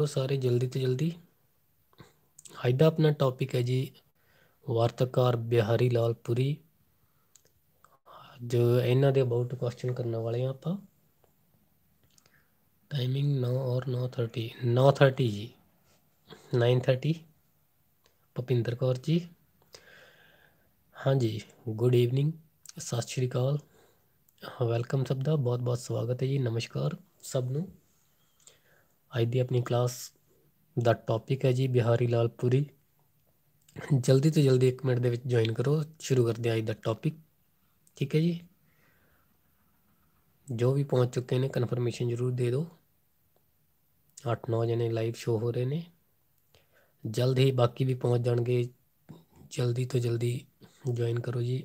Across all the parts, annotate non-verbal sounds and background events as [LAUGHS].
ਲੋ ਸਾਰੇ ਜਲਦੀ ਤੋਂ ਜਲਦੀ ਅੱਜ ਦਾ ਆਪਣਾ ਟੌਪਿਕ ਹੈ ਜੀ ਵਾਰਤਕਾਰ ਬਿਹਾਰੀ ਲਾਲ ਪੁਰੀ ਜੋ ਇਹਨਾਂ ਦੇ ਅਬਾਊਟ ਕੁਐਸਚਨ ਕਰਨ ਵਾਲੇ ਆ ਆਪਾਂ ਟਾਈਮਿੰਗ 9 ਔਰ 9:30 9:30 ਜੀ 9:30 ਭਪਿੰਦਰ ਕੌਰ ਜੀ ਹਾਂਜੀ ਗੁੱਡ ਈਵਨਿੰਗ ਸਤਿ ਸ਼੍ਰੀ ਅਕਾਲ ਵੈਲਕਮ ਸਭ ਦਾ ਬਹੁਤ ਬਹੁਤ ਸਵਾਗਤ ਹੈ ਜੀ ਨਮਸਕਾਰ ਸਭ ਨੂੰ ਅੱਜ ਦੀ ਆਪਣੀ ਕਲਾਸ ਦਾ ਟੌਪਿਕ ਹੈ ਜੀ ਬਿਹਾਰੀ ਲਾਲ ਪੁਰੀ ਜਲਦੀ ਤੋਂ ਜਲਦੀ 1 ਮਿੰਟ ਦੇ ਵਿੱਚ ਜੁਆਇਨ ਕਰੋ ਸ਼ੁਰੂ ਕਰਦੇ ਹਾਂ ਅੱਜ ਦਾ ਟੌਪਿਕ ਠੀਕ ਹੈ ਜੀ ਜੋ ਵੀ ਪਹੁੰਚ ਚੁੱਕੇ ਨੇ ਕਨਫਰਮੇਸ਼ਨ ਜ਼ਰੂਰ ਦੇ ਦਿਓ 8-9 ਜਣੇ ਲਾਈਵ ਸ਼ੋ ਹੋ ਰਹੇ ਨੇ ਜਲਦੀ ਹੀ ਬਾਕੀ ਵੀ ਪਹੁੰਚ ਜਾਣਗੇ ਜਲਦੀ ਤੋਂ ਜਲਦੀ ਜੁਆਇਨ ਕਰੋ ਜੀ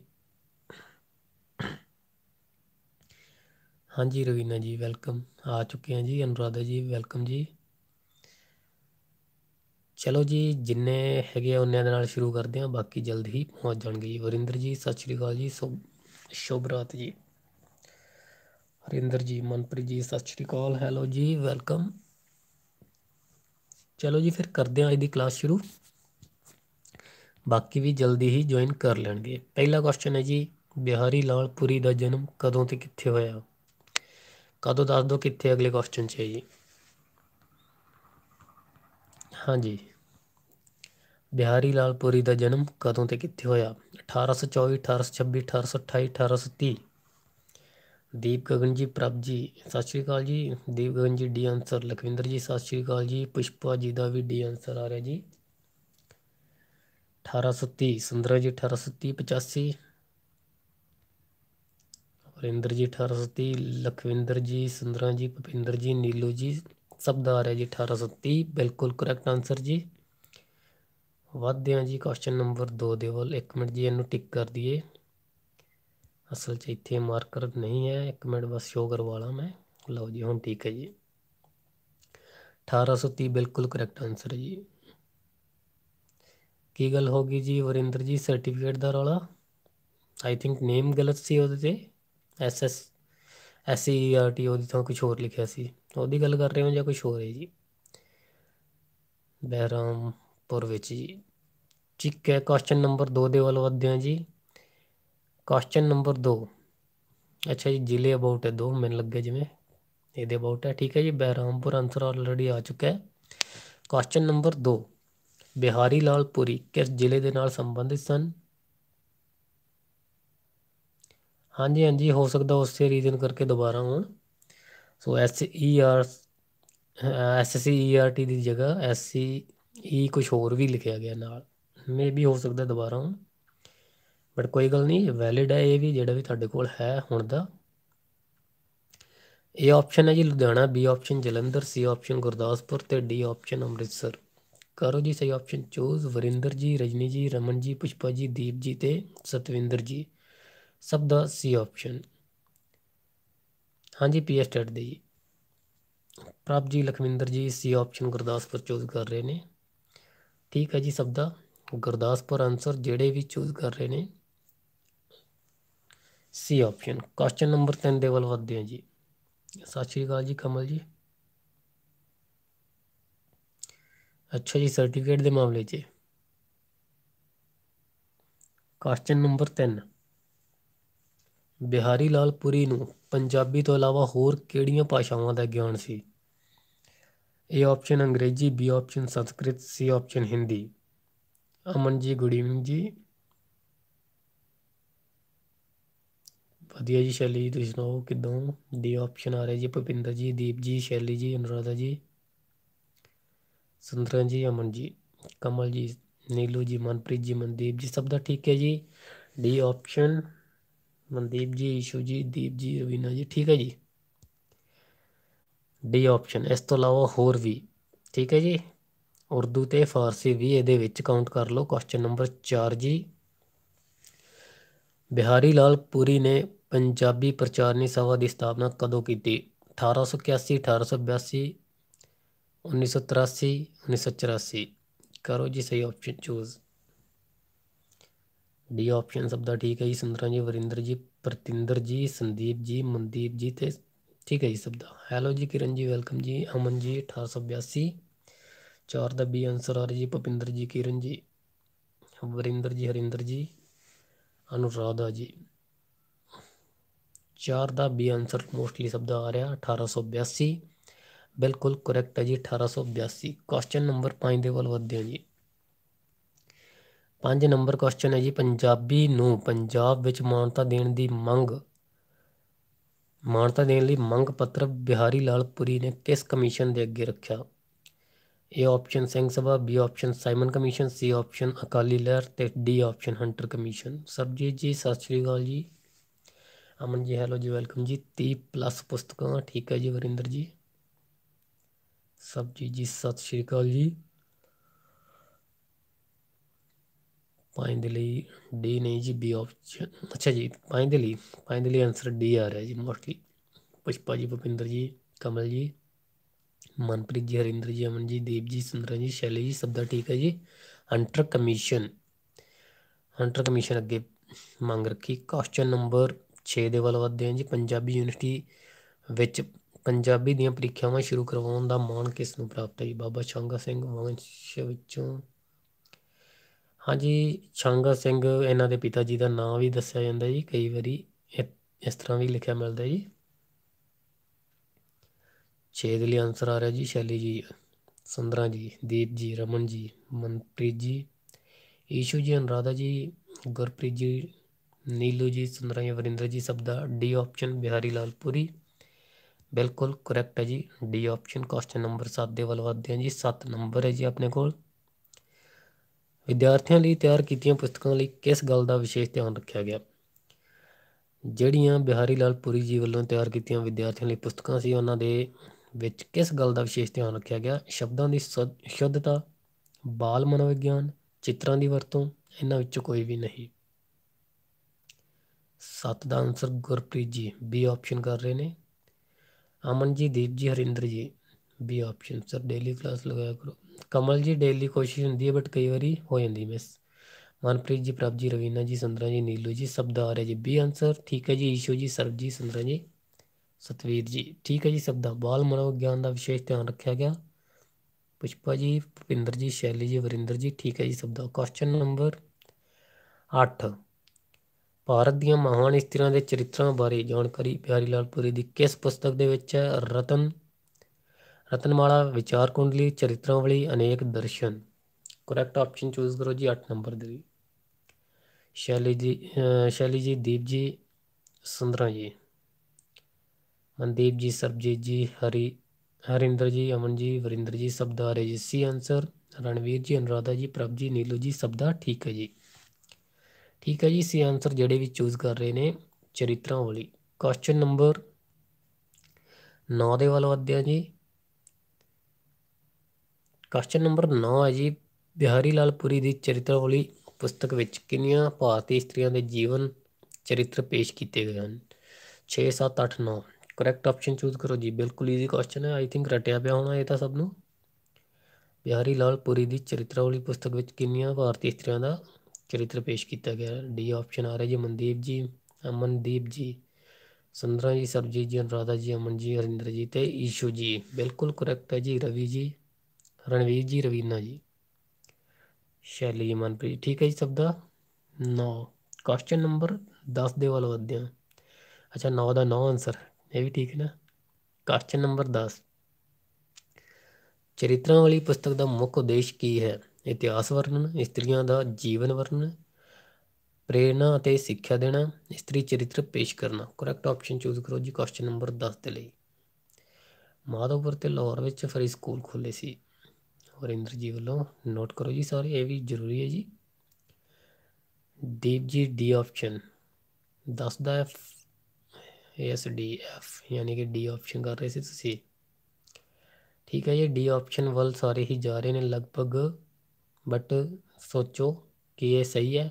ਹਾਂਜੀ ਰਵੀਨਾ ਜੀ ਵੈਲਕਮ ਆ ਚੁੱਕੇ ਆ ਜੀ ਅਨੁਰਾਧਾ ਜੀ ਵੈਲਕਮ ਜੀ ਚਲੋ ਜੀ ਜਿੰਨੇ ਹੈਗੇ ਆ ਉਹਨਾਂ ਦੇ ਨਾਲ ਸ਼ੁਰੂ ਕਰਦੇ ਆ ਬਾਕੀ ਜਲਦ ਹੀ ਪਹੁੰਚ ਜਾਣਗੇ ਜੀ ਵਰਿੰਦਰ ਜੀ ਸਤਿ ਸ਼੍ਰੀ ਅਕਾਲ ਜੀ ਸ਼ੁਭ ਰਾਤ ਜੀ ਹਰਿੰਦਰ ਜੀ ਮਨਪ੍ਰੀਤ ਜੀ ਸਤਿ ਸ਼੍ਰੀ ਅਕਾਲ ਹੈਲੋ ਜੀ ਵੈਲਕਮ ਚਲੋ ਜੀ ਫਿਰ ਕਰਦੇ ਆ ਅੱਜ ਦੀ ਕਲਾਸ ਸ਼ੁਰੂ ਬਾਕੀ ਵੀ ਜਲਦੀ ਹੀ ਜੁਆਇਨ ਕਰ ਲੈਣਗੇ ਪਹਿਲਾ ਕੁਐਸਚਨ ਹੈ ਜੀ ਬਿਹਾਰੀ ਲਾਲ ਪੁਰੀ ਦਾ ਜਨਮ ਕਦੋਂ ਤੇ ਕਿੱਥੇ ਹੋਇਆ ਕਦੋਂ ਦੱਸ ਦੋ ਕਿੱਥੇ ਅਗਲੇ ਕੁਐਸਚਨ 'ਚ ਹੈ ਜੀ ਹਾਂਜੀ ਬਿਹਾਰੀ ਲਾਲ ਪੁਰੀ ਦਾ ਜਨਮ ਕਦੋਂ ਤੇ ਕਿੱਥੇ ਹੋਇਆ 1824 1826 1828 1830 ਦੀਪ ਗਗਨ ਜੀ ਪ੍ਰਭ ਜੀ ਸਤਿ ਸ਼੍ਰੀ ਅਕਾਲ ਜੀ ਦੀਪ ਗਗਨ ਜੀ ਡੀ ਆਨਸਰ ਲਖਵਿੰਦਰ ਜੀ ਸਤਿ ਸ਼੍ਰੀ ਅਕਾਲ ਜੀ ਪੁਸ਼ਪਾ ਜੀ ਦਾ ਵੀ ਡੀ ਆਨਸਰ ਆ ਰਿਹਾ ਜੀ 1830 ਸੁੰਦਰਾ ਜੀ 1830 85 ਹਰਿੰਦਰ ਜੀ 1830 ਲਖਵਿੰਦਰ ਜੀ ਸੁੰਦਰਾ ਜੀ ਭਪਿੰਦਰ ਜੀ ਨੀਲੂ ਜੀ ਸਭ ਦਾ ਆ ਰਿਹਾ ਜੀ 1830 ਬਿਲਕੁਲ ਕਰੈਕਟ ਆਨਸਰ ਜੀ ਵੱਧਦੇ ਹਾਂ ਜੀ ਕੁਐਸਚਨ ਨੰਬਰ 2 ਦੇ ਵੱਲ 1 ਮਿੰਟ ਜੀ ਇਹਨੂੰ ਟਿਕ ਕਰ ਦਈਏ ਅਸਲ 'ਚ ਇੱਥੇ ਮਾਰਕਰ ਨਹੀਂ ਹੈ 1 ਮਿੰਟ ਬਸ ਸ਼ੋ ਕਰਵਾ ਲਾਂ ਮੈਂ ਲਓ ਜੀ ਹੁਣ ਠੀਕ ਹੈ ਜੀ 1830 ਬਿਲਕੁਲ ਕਰੈਕਟ ਆਨਸਰ ਜੀ ਕੀ ਗੱਲ ਹੋ ਗਈ ਜੀ ਵਰਿੰਦਰ ਜੀ ਸਰਟੀਫਿਕੇਟ ਦਾ ਰੌਲਾ ਆਈ ਥਿੰਕ ਨੇਮ ਗਲਤ ਸੀ ਉਹਦੇ ਤੇ ਆਰ ਟੀ ਉਹਦੀ ਤੋਂ ਕੁਝ ਹੋਰ ਲਿਖਿਆ ਸੀ ਉਹਦੀ ਗੱਲ ਕਰ ਰਹੇ ਹਾਂ ਜਾਂ ਕੁਝ ਹੋਰ ਹੈ ਜੀ ਬਹਿਰਾਮਪੁਰ ਵਿੱਚ ਜੀ ਠੀਕ ਹੈ ਕੁਐਸਚਨ ਨੰਬਰ 2 ਦੇ ਵੱਲ ਵਧਦੇ ਹਾਂ ਜੀ ਕੁਐਸਚਨ ਨੰਬਰ 2 ਅੱਛਾ ਜੀ ਜ਼ਿਲ੍ਹੇ ਅਬਾਊਟ ਹੈ ਦੋ ਮੈਨ ਲੱਗੇ ਜਿਵੇਂ ਇਹਦੇ ਅਬਾਊਟ ਹੈ ਠੀਕ ਹੈ ਜੀ ਬਹਿਰਾਮਪੁਰ ਆਨਸਰ ਆਲਰੇਡੀ ਆ ਚੁੱਕਾ ਹੈ ਕੁਐਸਚਨ ਨੰਬਰ 2 ਬਿਹਾਰੀ ਲਾਲਪੁਰੀ ਕਿਸ ਜ਼ਿਲ੍ਹੇ ਦੇ ਨਾਲ ਸੰਬੰਧਿਤ ਸਨ ਹਾਂਜੀ ਹਾਂਜੀ ਹੋ ਸਕਦਾ ਉਸੇ ਰੀਜਨ ਕਰਕੇ ਦੁਬਾਰਾ ਹੋਣ so S E R S C E R T ਦੀ ਜਗ੍ਹਾ ਐਸ ਸੀ ਈ ਕੁਝ ਹੋਰ ਵੀ ਲਿਖਿਆ ਗਿਆ ਨਾਲ ਮੇਬੀ ਹੋ ਸਕਦਾ ਦੁਬਾਰਾ ਹੋਣ ਬਟ ਕੋਈ ਗੱਲ ਨਹੀਂ ਵੈਲਿਡ ਹੈ ਇਹ ਵੀ ਜਿਹੜਾ ਵੀ ਤੁਹਾਡੇ ਕੋਲ ਹੈ ਹੁਣ ਦਾ ਇਹ ਆਪਸ਼ਨ ਹੈ ਜੀ Ludhiana B option Jalandhar C option Gurdaspur ਤੇ ਡੀ ਆਪਸ਼ਨ ਅੰਮ੍ਰਿਤਸਰ ਕਰੋ ਜੀ ਸਹੀ ਆਪਸ਼ਨ ਚੂਜ਼ ਵਰਿੰਦਰ ਜੀ ਰਜਨੀ ਜੀ ਰਮਨ ਜੀ ਪੁਸ਼ਪਾ ਜੀ ਦੀਪ ਜੀ ਤੇ ਸਤਵਿੰਦਰ ਜੀ ਸਭ ਦਾ ਸੀ ਆਪਸ਼ਨ ਹਾਂਜੀ ਪੀਐਸ ਟੈਟ ਦੇ ਜੀ ਪ੍ਰਭ ਜੀ ਲਖਵਿੰਦਰ ਜੀ ਸੀ ਆਪਸ਼ਨ ਗੁਰਦਾਸਪੁਰ ਚੂਜ਼ ਕਰ ਰਹੇ ਨੇ ਠੀਕ ਹੈ ਜੀ ਸਭ ਦਾ ਗੁਰਦਾਸਪੁਰ ਆਨਸਰ ਜਿਹੜੇ ਵੀ ਚੂਜ਼ ਕਰ ਰਹੇ ਨੇ ਸੀ ਆਪਸ਼ਨ ਕੁਐਸਚਨ ਨੰਬਰ 3 ਦੇ ਵੱਲ ਵਧਦੇ ਹਾਂ ਜੀ ਸਤਿ ਸ਼੍ਰੀ ਅਕਾਲ ਜੀ ਕਮਲ ਜੀ ਅੱਛਾ ਜੀ ਸਰਟੀਫਿਕੇਟ ਦੇ ਮਾਮਲੇ 'ਚ ਕੁਐਸਚਨ ਨੰਬਰ 3 ਬਿਹਾਰੀ ਲਾਲ ਪੁਰੀ ਨੂੰ ਪੰਜਾਬੀ ਤੋਂ ਇਲਾਵਾ ਹੋਰ ਕਿਹੜੀਆਂ ਭਾਸ਼ਾਵਾਂ ਦਾ ਗਿਆਨ ਸੀ A option Angrezi B option Sanskrit C option Hindi Aman ji good evening ਜੀ ਵਧੀਆ ਜੀ ਸ਼ੈਲੀ ਜੀ ਤੁਸੀਂ ਸੁਣਾਓ ਕਿਦੋਂ ਡੀ ਆਪਸ਼ਨ ਆ ਰਿਹਾ ਜੀ ਭੁਪਿੰਦਰ ਜੀ ਦੀਪ ਜੀ ਸ਼ੈਲੀ ਜੀ ਅਨੁਰਾਧਾ ਜੀ ਸੁੰਦਰਾ ਜੀ ਅਮਨ ਜੀ ਕਮਲ ਜੀ ਨੀਲੂ ਜੀ ਮਨਪ੍ਰੀਤ ਜੀ ਮਨਦੀਪ ਜੀ ਸਭ ਦਾ ਠੀਕ ਹੈ ਜੀ ਡੀ ਆਪਸ਼ਨ ਮਨਦੀਪ ਜੀ ਈਸ਼ੂ ਜੀ ਦੀਪ ਜੀ ਰਵੀਨਾ ਜੀ ਠੀਕ ਹੈ ਜੀ ਡੀ ਆਪਸ਼ਨ ਇਸ ਤੋਂ ਇਲਾਵਾ ਹੋਰ ਵੀ ਠੀਕ ਹੈ ਜੀ ਉਰਦੂ ਤੇ ਫਾਰਸੀ ਵੀ ਇਹਦੇ ਵਿੱਚ ਕਾਊਂਟ ਕਰ ਲਓ ਕੁਐਸਚਨ ਨੰਬਰ 4 ਜੀ ਬਿਹਾਰੀ ਲਾਲ ਪੂਰੀ ਨੇ ਪੰਜਾਬੀ ਪ੍ਰਚਾਰਨੀ ਸਭਾ ਦੀ ਸਥਾਪਨਾ ਕਦੋਂ ਕੀਤੀ 1881 1882 1983 1984 ਕਰੋ ਜੀ ਸਹੀ ਆਪਸ਼ਨ ਚੂਜ਼ ਡੀ ਆਪਸ਼ਨ ਸਭ ਦਾ ਠੀਕ ਹੈ ਜੀ ਸੰਦਰਾ ਜੀ ਵਰਿੰਦਰ ਜੀ ਪ੍ਰਤਿੰਦਰ ਜੀ ਸੰਦੀਪ ਜੀ ਮਨਦੀਪ ਜੀ ਤੇ ਠੀਕ ਹੈ ਜੀ ਸਭ ਦਾ ਹੈਲੋ ਜੀ ਕਿਰਨ ਜੀ ਵੈਲਕਮ ਜੀ ਅਮਨ ਜੀ 1882 4 ਦਾ ਬੀ ਆਨਸਰ ਆ ਰਿਹਾ ਜੀ ਭਪਿੰਦਰ ਜੀ ਕਿਰਨ ਜੀ ਵਰਿੰਦਰ ਜੀ ਹਰਿੰਦਰ ਜੀ ਅਨੁਰਾਧਾ ਜੀ 4 ਦਾ ਬੀ ਆਨਸਰ ਮੋਸਟਲੀ ਸਭ ਦਾ ਆ ਰਿਹਾ 1882 ਬਿਲਕੁਲ ਕਰੈਕਟ ਹੈ ਜੀ 1882 ਕੁਐਸਚਨ ਨੰਬਰ 5 ਦੇ ਵੱਲ ਵਧਦੇ ਹਾਂ ਜੀ 5 ਨੰਬਰ ਕੁਐਸਚਨ ਹੈ ਜੀ ਪੰਜਾਬੀ ਨੂੰ ਪੰਜਾਬ ਵਿੱਚ ਮਾਨਤਾ ਦੇਣ ਦੀ ਮੰਗ ਮਾਨਤਾ ਦੇਣ ਲਈ ਮੰਗ ਪੱਤਰ ਬਿਹਾਰੀ ਲਾਲ ਪੁਰੀ ਨੇ ਕਿਸ ਕਮਿਸ਼ਨ ਦੇ ਅੱਗੇ ਰੱਖਿਆ ਇਹ option Singh Sabha B option Simon Commission C option Akali ਲਹਿਰ ਤੇ D option Hunter Commission Sarabjit ji ਸਤਿ ਸ਼੍ਰੀ ਅਕਾਲ ਜੀ ਅਮਨ ਜੀ ਹੈਲੋ ਜੀ ਵੈਲਕਮ ਜੀ 30 ਪਲੱਸ ਪੁਸਤਕਾਂ ਠੀਕ ਹੈ ਜੀ ਵਰਿੰਦਰ ਜੀ ਜੀ ਜੀ ਸਤਿ ਸ਼੍ਰੀ ਅਕਾਲ ਜੀ 5 ਦੇ ਲਈ ਡੀ ਨਹੀਂ ਜੀ ਬੀ ਆਪਸ਼ਨ ਅੱਛਾ ਜੀ 5 ਦੇ ਲਈ 5 ਦੇ ਲਈ ਆਨਸਰ ਡੀ ਆ ਰਿਹਾ ਜੀ ਮੋਸਟਲੀ ਪੁਸ਼ਪਾ ਜੀ ਭਪਿੰਦਰ ਜੀ ਕਮਲ ਜੀ ਮਨਪ੍ਰੀਤ ਜੀ ਹਰਿੰਦਰ ਜੀ ਅਮਨ ਜੀ ਦੀਪ ਜੀ ਸੁੰਦਰ ਜੀ ਸ਼ੈਲੀ ਜੀ ਸਭ ਦਾ ਠੀਕ ਹੈ ਜੀ ਹੰਟਰ ਕਮਿਸ਼ਨ ਹੰਟਰ ਕਮਿਸ਼ਨ ਅੱਗੇ ਮੰਗ ਰੱਖੀ ਕੁਐਸਚਨ ਨੰਬਰ 6 ਦੇ ਵੱਲ ਵਧਦੇ ਹਾਂ ਜੀ ਪੰਜਾਬੀ ਯੂਨੀਵਰਸਿਟੀ ਵਿੱਚ ਪੰਜਾਬੀ ਦੀਆਂ ਪ੍ਰੀਖਿਆਵਾਂ ਸ਼ੁਰੂ ਕਰਵਾਉਣ ਦਾ ਮਾਣ ਕਿਸ ਨੂੰ ਪ੍ਰਾਪਤ ਹੈ ਜੀ ਬਾਬਾ ਚੰਗਾ ਸਿੰਘ ਵੰਸ਼ ਵਿੱਚੋਂ ਹਾਂਜੀ ਛਾਂਗਾ ਸਿੰਘ ਇਹਨਾਂ ਦੇ ਪਿਤਾ ਜੀ ਦਾ ਨਾਮ ਵੀ ਦੱਸਿਆ ਜਾਂਦਾ ਜੀ ਕਈ ਵਾਰੀ ਇਸ ਤਰ੍ਹਾਂ ਵੀ ਲਿਖਿਆ ਮਿਲਦਾ ਜੀ ਛੇ ਦੇ ਲਈ ਆਨਸਰ ਆ ਰਿਹਾ ਜੀ ਸ਼ੈਲੀ ਜੀ ਸੰਦਰਾ ਜੀ ਦੀਪ ਜੀ ਰਮਨ ਜੀ ਮਨਪ੍ਰੀਤ ਜੀ ਈਸ਼ੂ ਜੀ ਅਨਰਾਧਾ ਜੀ ਗੁਰਪ੍ਰੀਤ ਜੀ ਨੀਲੂ ਜੀ ਸੁੰਦਰਾ ਜੀ ਵਰਿੰਦਰ ਜੀ ਸਭ ਦਾ ਡੀ ਆਪਸ਼ਨ ਬਿਹਾਰੀ ਲਾਲ ਪੁਰੀ ਬਿਲਕੁਲ ਕਰੈਕਟ ਹੈ ਜੀ ਡੀ ਆਪਸ਼ਨ ਕੁਐਸਚਨ ਨੰਬਰ 7 ਦੇ ਵੱਲ ਵਧਦੇ ਹਾਂ ਜੀ 7 ਨੰਬਰ ਹੈ ਜੀ ਆਪਣੇ ਕੋਲ ਵਿਦਿਆਰਥੀਆਂ ਲਈ ਤਿਆਰ ਕੀਤੀਆਂ ਪੁਸਤਕਾਂ ਲਈ ਕਿਸ ਗੱਲ ਦਾ ਵਿਸ਼ੇਸ਼ ਧਿਆਨ ਰੱਖਿਆ ਗਿਆ ਜਿਹੜੀਆਂ ਬਿਹਾਰੀ ਲਾਲ ਪੁਰੀ ਜੀ ਵੱਲੋਂ ਤਿਆਰ ਕੀਤੀਆਂ ਵਿਦਿਆਰਥੀਆਂ ਲਈ ਪੁਸਤਕਾਂ ਸੀ ਉਹਨਾਂ ਦੇ ਵਿੱਚ ਕਿਸ ਗੱਲ ਦਾ ਵਿਸ਼ੇਸ਼ ਧਿਆਨ ਰੱਖਿਆ ਗਿਆ ਸ਼ਬਦਾਂ ਦੀ ਸ਼ੁੱਧਤਾ ਬਾਲ ਮਨੋਵਿਗਿਆਨ ਚਿੱਤਰਾਂ ਦੀ ਵਰਤੋਂ ਇਹਨਾਂ ਵਿੱਚੋਂ ਕੋਈ ਵੀ ਨਹੀਂ ਸੱਤ ਦਾ ਆਨਸਰ ਗੁਰਪ੍ਰੀਤ ਜੀ ਬੀ ਆਪਸ਼ਨ ਕਰ ਰਹੇ ਨੇ ਅਮਨ ਜੀ ਦੀਪ ji Harinder ji B option sir daily class ਲਗਾਇਆ ਕਰੋ ਕਮਲ ਜੀ ਡੇਲੀ ਕੋਸ਼ਿਸ਼ ਹੁੰਦੀ ਹੈ ਬਟ ਕਈ ਵਾਰੀ ਹੋ ਜਾਂਦੀ ਮਿਸ ਮਨਪ੍ਰੀਤ ਜੀ ਪ੍ਰਭ ਜੀ ਰਵੀਨਾ ਜੀ ਸੰਦਰਾ ਜੀ ਨੀਲੂ ਜੀ ਸਭ ਦਾ ਆ ਰਿਹਾ ਜੀ ਬੀ ਆਨਸਰ ਠੀਕ ਹੈ ਜੀ ਈਸ਼ੂ ਜੀ ਸਰਬ ਜੀ ਸੰਦਰਾ ਜੀ ਸਤਵੀਰ ਜੀ ਠੀਕ ਹੈ ਜੀ ਸਭ ਦਾ ਬਾਲ ਮਨੋ ਗਿਆਨ ਦਾ ਵਿਸ਼ੇਸ਼ ਧਿਆਨ ਰੱਖਿਆ ਗਿਆ ਪੁਸ਼ਪਾ ਜੀ ਭੁਪਿੰਦਰ ਜੀ ਸ਼ੈਲੀ ਜੀ ਵਰਿੰਦਰ ਜੀ ਠੀਕ ਹੈ ਜੀ ਸਭ ਦਾ ਕੁਐਸਚਨ ਨੰਬਰ 8 ਭਾਰਤ ਦੀਆਂ ਮਹਾਨ ਇਸਤਰੀਆਂ ਦੇ ਚਰਿੱਤਰਾਂ ਬਾਰੇ ਜਾਣਕਾਰੀ ਪਿਆਰੀ ਲਾਲਪੁਰੀ ਦੀ ਕਿਸ ਪੁਸਤਕ ਦੇ ਵਿੱਚ ਹੈ ਰਤਨ ਰਤਨਮਾਲਾ ਵਿਚਾਰ ਕੁੰਡਲੀ ਚਰਿਤਰਾਵਲੀ ਅਨੇਕ ਦਰਸ਼ਨ ਕਰੈਕਟ ਆਪਸ਼ਨ ਚੂਜ਼ ਕਰੋ ਜੀ 8 ਨੰਬਰ ਦੀ ਸ਼ੈਲੀ ਜੀ ਸ਼ੈਲੀ ਜੀ ਦੀਪ ਜੀ ਸੁੰਦਰਾ ਜੀ ਮਨਦੀਪ ਜੀ ਸਰਬਜੀਤ ਜੀ ਹਰੀ ਹਰਿੰਦਰ ਜੀ ਅਮਨ ਜੀ ਵਰਿੰਦਰ ਜੀ ਸਭ ਦਾ ਹੈ ਜੀ ਸੀ ਆਨਸਰ ਰਣਵੀਰ ਜੀ ਅਨਰਾਧਾ ਜੀ ਪ੍ਰਭ ਜੀ ਨੀਲੂ ਜੀ ਸਭ ਦਾ ਠੀਕ ਹੈ ਜੀ ਠੀਕ ਹੈ ਜੀ ਸੀ ਆਨਸਰ ਜਿਹੜੇ ਵੀ ਚੂਜ਼ ਕਰ ਰਹੇ ਨੇ ਚਰਿਤਰਾਂ ਵਾਲੀ ਕੁਐਸਚਨ ਨੰਬਰ 9 ਦੇ ਵੱਲ ਵਧਿਆ ਜੀ ਕੁਐਸਚਨ ਨੰਬਰ 9 ਹੈ ਜੀ ਬਿਹਾਰੀ ਲਾਲ ਪੁਰੀ ਦੀ ਚਰਿਤਰਵਲੀ ਪੁਸਤਕ ਵਿੱਚ ਕਿੰਨੀਆਂ ਭਾਰਤੀ ਇਸਤਰੀਆਂ ਦੇ ਜੀਵਨ ਚਰਿੱਤਰ ਪੇਸ਼ ਕੀਤੇ ਗਏ ਹਨ 6 7 8 9 ਕਰੈਕਟ ਆਪਸ਼ਨ ਚੂਜ਼ ਕਰੋ ਜੀ ਬਿਲਕੁਲ ਈਜ਼ੀ ਕੁਐਸਚਨ ਹੈ ਆਈ ਥਿੰਕ ਰਟਿਆ ਪਿਆ ਹੋਣਾ ਇਹ ਤਾਂ ਸਭ ਨੂੰ ਬਿਹਾਰੀ ਲਾਲ ਪੁਰੀ ਦੀ ਚਰਿਤਰਵਲੀ ਪੁਸਤਕ ਵਿੱਚ ਕਿੰਨੀਆਂ ਭਾਰਤੀ ਇਸਤਰੀਆਂ ਦਾ ਚਰਿੱਤਰ ਪੇਸ਼ ਕੀਤਾ ਗਿਆ ਹੈ ਡੀ ਆਪਸ਼ਨ ਆ ਰਿਹਾ ਜੀ ਮਨਦੀਪ ਜੀ ਅਮਨਦੀਪ ਜੀ ਸੰਦਰਾ ਜੀ ਸਰਜੀਤ ਜੀ ਅਨਰਾਧਾ ਜੀ ਅਮਨ ਜੀ ਹਰਿੰਦਰ ਜੀ ਤੇ ਈਸ਼ੂ ਜੀ ਬਿਲਕੁਲ ਕਰੈਕਟ ਹੈ ਜੀ ਰਵੀ ਜੀ ਰਣਵੀਰ ਜੀ ਰਵੀਨਾ ਜੀ ਸ਼ੈਲੀ ਜੀ ਮਨਪ੍ਰੀਤ ਠੀਕ ਹੈ ਜੀ ਸਭ ਦਾ 9 ਕੁਐਸਚਨ ਨੰਬਰ 10 ਦੇ ਵੱਲ ਵਧਦੇ ਹਾਂ ਅੱਛਾ 9 ਦਾ 9 ਆਨਸਰ ਇਹ ਵੀ ਠੀਕ ਹੈ ਨਾ ਕੁਐਸਚਨ ਨੰਬਰ 10 ਚਰਿਤਰਾਂ ਵਾਲੀ ਪੁਸਤਕ ਦਾ ਮੁੱਖ ਉਦੇਸ਼ ਕੀ ਹੈ ਇਤਿਹਾਸ ਵਰਣਨ ਇਸਤਰੀਆਂ ਦਾ ਜੀਵਨ ਵਰਣਨ ਪ੍ਰੇਰਣਾ ਅਤੇ ਸਿੱਖਿਆ ਦੇਣਾ ਇਸਤਰੀ ਚਰਿੱਤਰ ਪੇਸ਼ ਕਰਨਾ ਕਰੈਕਟ ਆਪਸ਼ਨ ਚੂਜ਼ ਕਰੋ ਜੀ ਕੁਐਸਚਨ ਨੰਬਰ 10 ਦੇ ਲਈ ਮਾਧੋਪੁਰ ਤੇ ਲਾਹੌਰ ਵਿੱਚ ਫਰੀ ਸਕੂਲ ਖੁੱਲੇ ਸੀ ਵਰਿੰਦਰ ਜੀ ਵੱਲੋਂ ਨੋਟ ਕਰੋ ਜੀ ਸਾਰੇ ਇਹ ਵੀ ਜ਼ਰੂਰੀ ਹੈ ਜੀ ਦੀਪ ਜੀ ਡੀ ਆਪਸ਼ਨ ਦੱਸਦਾ ਹੈ ਐਸ ਡੀ ਐਫ ਯਾਨੀ ਕਿ ਡੀ ਆਪਸ਼ਨ ਕਰ ਰਹੇ ਸੀ ਤੁਸੀਂ ਠੀਕ ਹੈ ਜੀ ਡੀ ਆਪਸ਼ਨ ਵੱਲ ਸਾਰੇ ਹੀ ਜਾ ਰਹੇ ਨੇ ਲਗਭਗ ਬਟ ਸੋਚੋ ਕਿ ਇਹ ਸਹੀ ਹੈ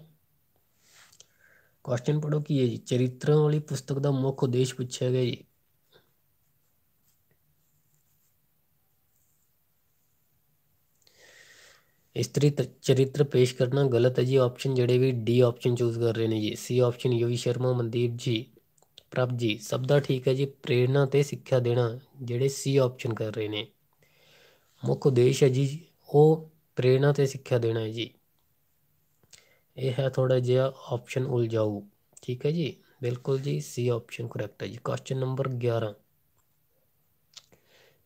ਕੁਐਸਚਨ ਪੜੋ ਕੀ ਹੈ ਜੀ ਚਰਿੱਤਰਾਂ ਵਾਲੀ ਪੁਸਤਕ ਦਾ ਮੁੱਖ ਉਦੇਸ਼ ਪੁੱਛਿਆ ਗਿਆ ਜੀ ਇਸਤਰੀ ਚਰਿੱਤਰ ਪੇਸ਼ ਕਰਨਾ ਗਲਤ ਹੈ ਜੀ ਆਪਸ਼ਨ ਜਿਹੜੇ ਵੀ ਡੀ ਆਪਸ਼ਨ ਚੂਜ਼ ਕਰ ਰਹੇ ਨੇ ਜੀ ਸੀ ਆਪਸ਼ਨ ਯੋਗੀ ਸ਼ਰਮਾ ਮਨਦੀਪ ਜੀ ਪ੍ਰਭ ਜੀ ਸਭ ਦਾ ਠੀਕ ਹੈ ਜੀ ਪ੍ਰੇਰਣਾ ਤੇ ਸਿੱਖਿਆ ਦੇਣਾ ਜਿਹੜੇ ਸੀ ਆਪਸ਼ਨ ਕਰ ਰਹੇ ਨੇ ਮੁੱਖ ਉਦੇਸ਼ ਹੈ ਜੀ ਉਹ ਪ੍ਰੇਰਣਾ ਤੇ ਸਿੱਖਿਆ ਦੇਣਾ ਹੈ ਜੀ ਇਹ ਹੈ ਥੋੜਾ ਜਿਹਾ ਆਪਸ਼ਨ ਉਲਝਾਉ ਠੀਕ ਹੈ ਜੀ ਬਿਲਕੁਲ ਜੀ ਸੀ ਆਪਸ਼ਨ ਕਰੈਕਟ ਹੈ ਜੀ ਕੁਐਸਚਨ ਨੰਬਰ 11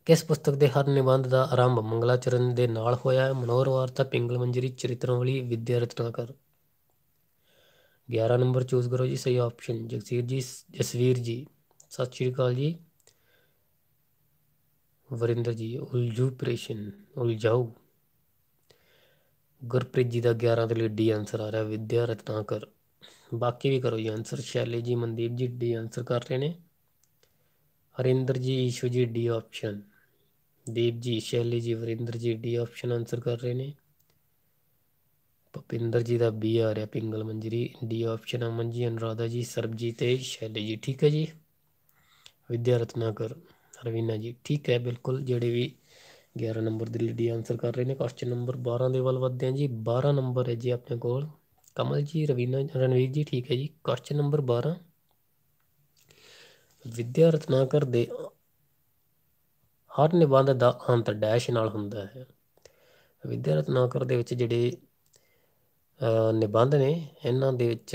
ਕਿਸ ਪੁਸਤਕ ਦੇ ਹਰ ਨਿਬੰਧ ਦਾ ਆਰੰਭ ਮੰਗਲਾਚਰਨ ਦੇ ਨਾਲ ਹੋਇਆ ਹੈ ਮਨੋਹਰ ਵਾਰਤਾ ਪਿੰਗਲ ਮੰਜਰੀ ਚਰਿਤਰਵਲੀ ਵਿਦਿਆ ਰਤਨਾਕਰ 11 ਨੰਬਰ ਚੂਜ਼ ਕਰੋ ਜੀ ਸਹੀ ਆਪਸ਼ਨ ਜਗਸੀਰ ਜੀ ਜਸਵੀਰ ਜੀ ਸਤਿ ਸ਼੍ਰੀ ਅਕਾਲ ਜੀ ਵਰਿੰਦਰ ਜੀ ਉਲਝੂ ਪ੍ਰੇਸ਼ਨ ਉਲਝਾਉ ਗੁਰਪ੍ਰੀਤ ਜੀ ਦਾ 11 ਦੇ ਲਈ ਡੀ ਆਨਸਰ ਆ ਰਿਹਾ ਵਿਦਿਆ ਰਤਨਾਕਰ ਬਾਕੀ ਵੀ ਕਰੋ ਜੀ ਆਨਸਰ ਸ਼ੈਲੀ ਜੀ ਮਨਦੀਪ ਜੀ ਡੀ ਆਨਸਰ ਕਰ ਰਹੇ ਨੇ ਹਰਿੰਦਰ ਜੀ ਈਸ਼ੂ ਜੀ ਡੀ ਆਪਸ਼ਨ ਦੀਪ ਜੀ ਸ਼ੈਲੀ ਜੀ ਵਰਿੰਦਰ ਜੀ ਡੀ ਆਪਸ਼ਨ ਆਨਸਰ ਕਰ ਰਹੇ ਨੇ ਭਪਿੰਦਰ ਜੀ ਦਾ ਬੀ ਆ ਰਿਹਾ ਪਿੰਗਲ ਮੰਜਰੀ ਡੀ ਆਪਸ਼ਨ ਅਮਨ ਜੀ ਅਨਰਾਧਾ ਜੀ ਸਰਬਜੀਤ ਤੇ ਸ਼ੈਲੀ ਜੀ ਠੀਕ ਹੈ ਜੀ ਵਿਦਿਆ ਰਤਨਾਕਰ ਰਵੀਨਾ ਜੀ ਠੀਕ ਹੈ ਬਿਲਕੁਲ ਜਿਹੜੇ ਵੀ 11 ਨੰਬਰ ਦੇ ਲਈ ਡੀ ਆਨਸਰ ਕਰ ਰਹੇ ਨੇ ਕੁਐਸਚਨ ਨੰਬਰ 12 ਦੇ ਵੱਲ ਵਧਦੇ ਹਾਂ ਜੀ 12 ਨੰਬਰ ਹੈ ਜੀ ਆਪਣੇ ਕੋਲ ਕਮਲ ਜੀ ਰਵੀਨਾ ਰਣਵੀਰ ਜੀ ਠੀਕ ਹੈ ਜੀ ਕੁਐਸਚਨ ਨੰਬਰ 12 ਵਿਦਿਆ ਰਤਨਾਕਰ ਦੇ ਹਰ ਨਿਬੰਧ ਦਾ ਅੰਤ ਡੈਸ਼ ਨਾਲ ਹੁੰਦਾ ਹੈ ਵਿਦਿਆ ਰਤਨਾਕਰ ਦੇ ਵਿੱਚ ਜਿਹੜੇ ਨਿਬੰਧ ਨੇ ਇਹਨਾਂ ਦੇ ਵਿੱਚ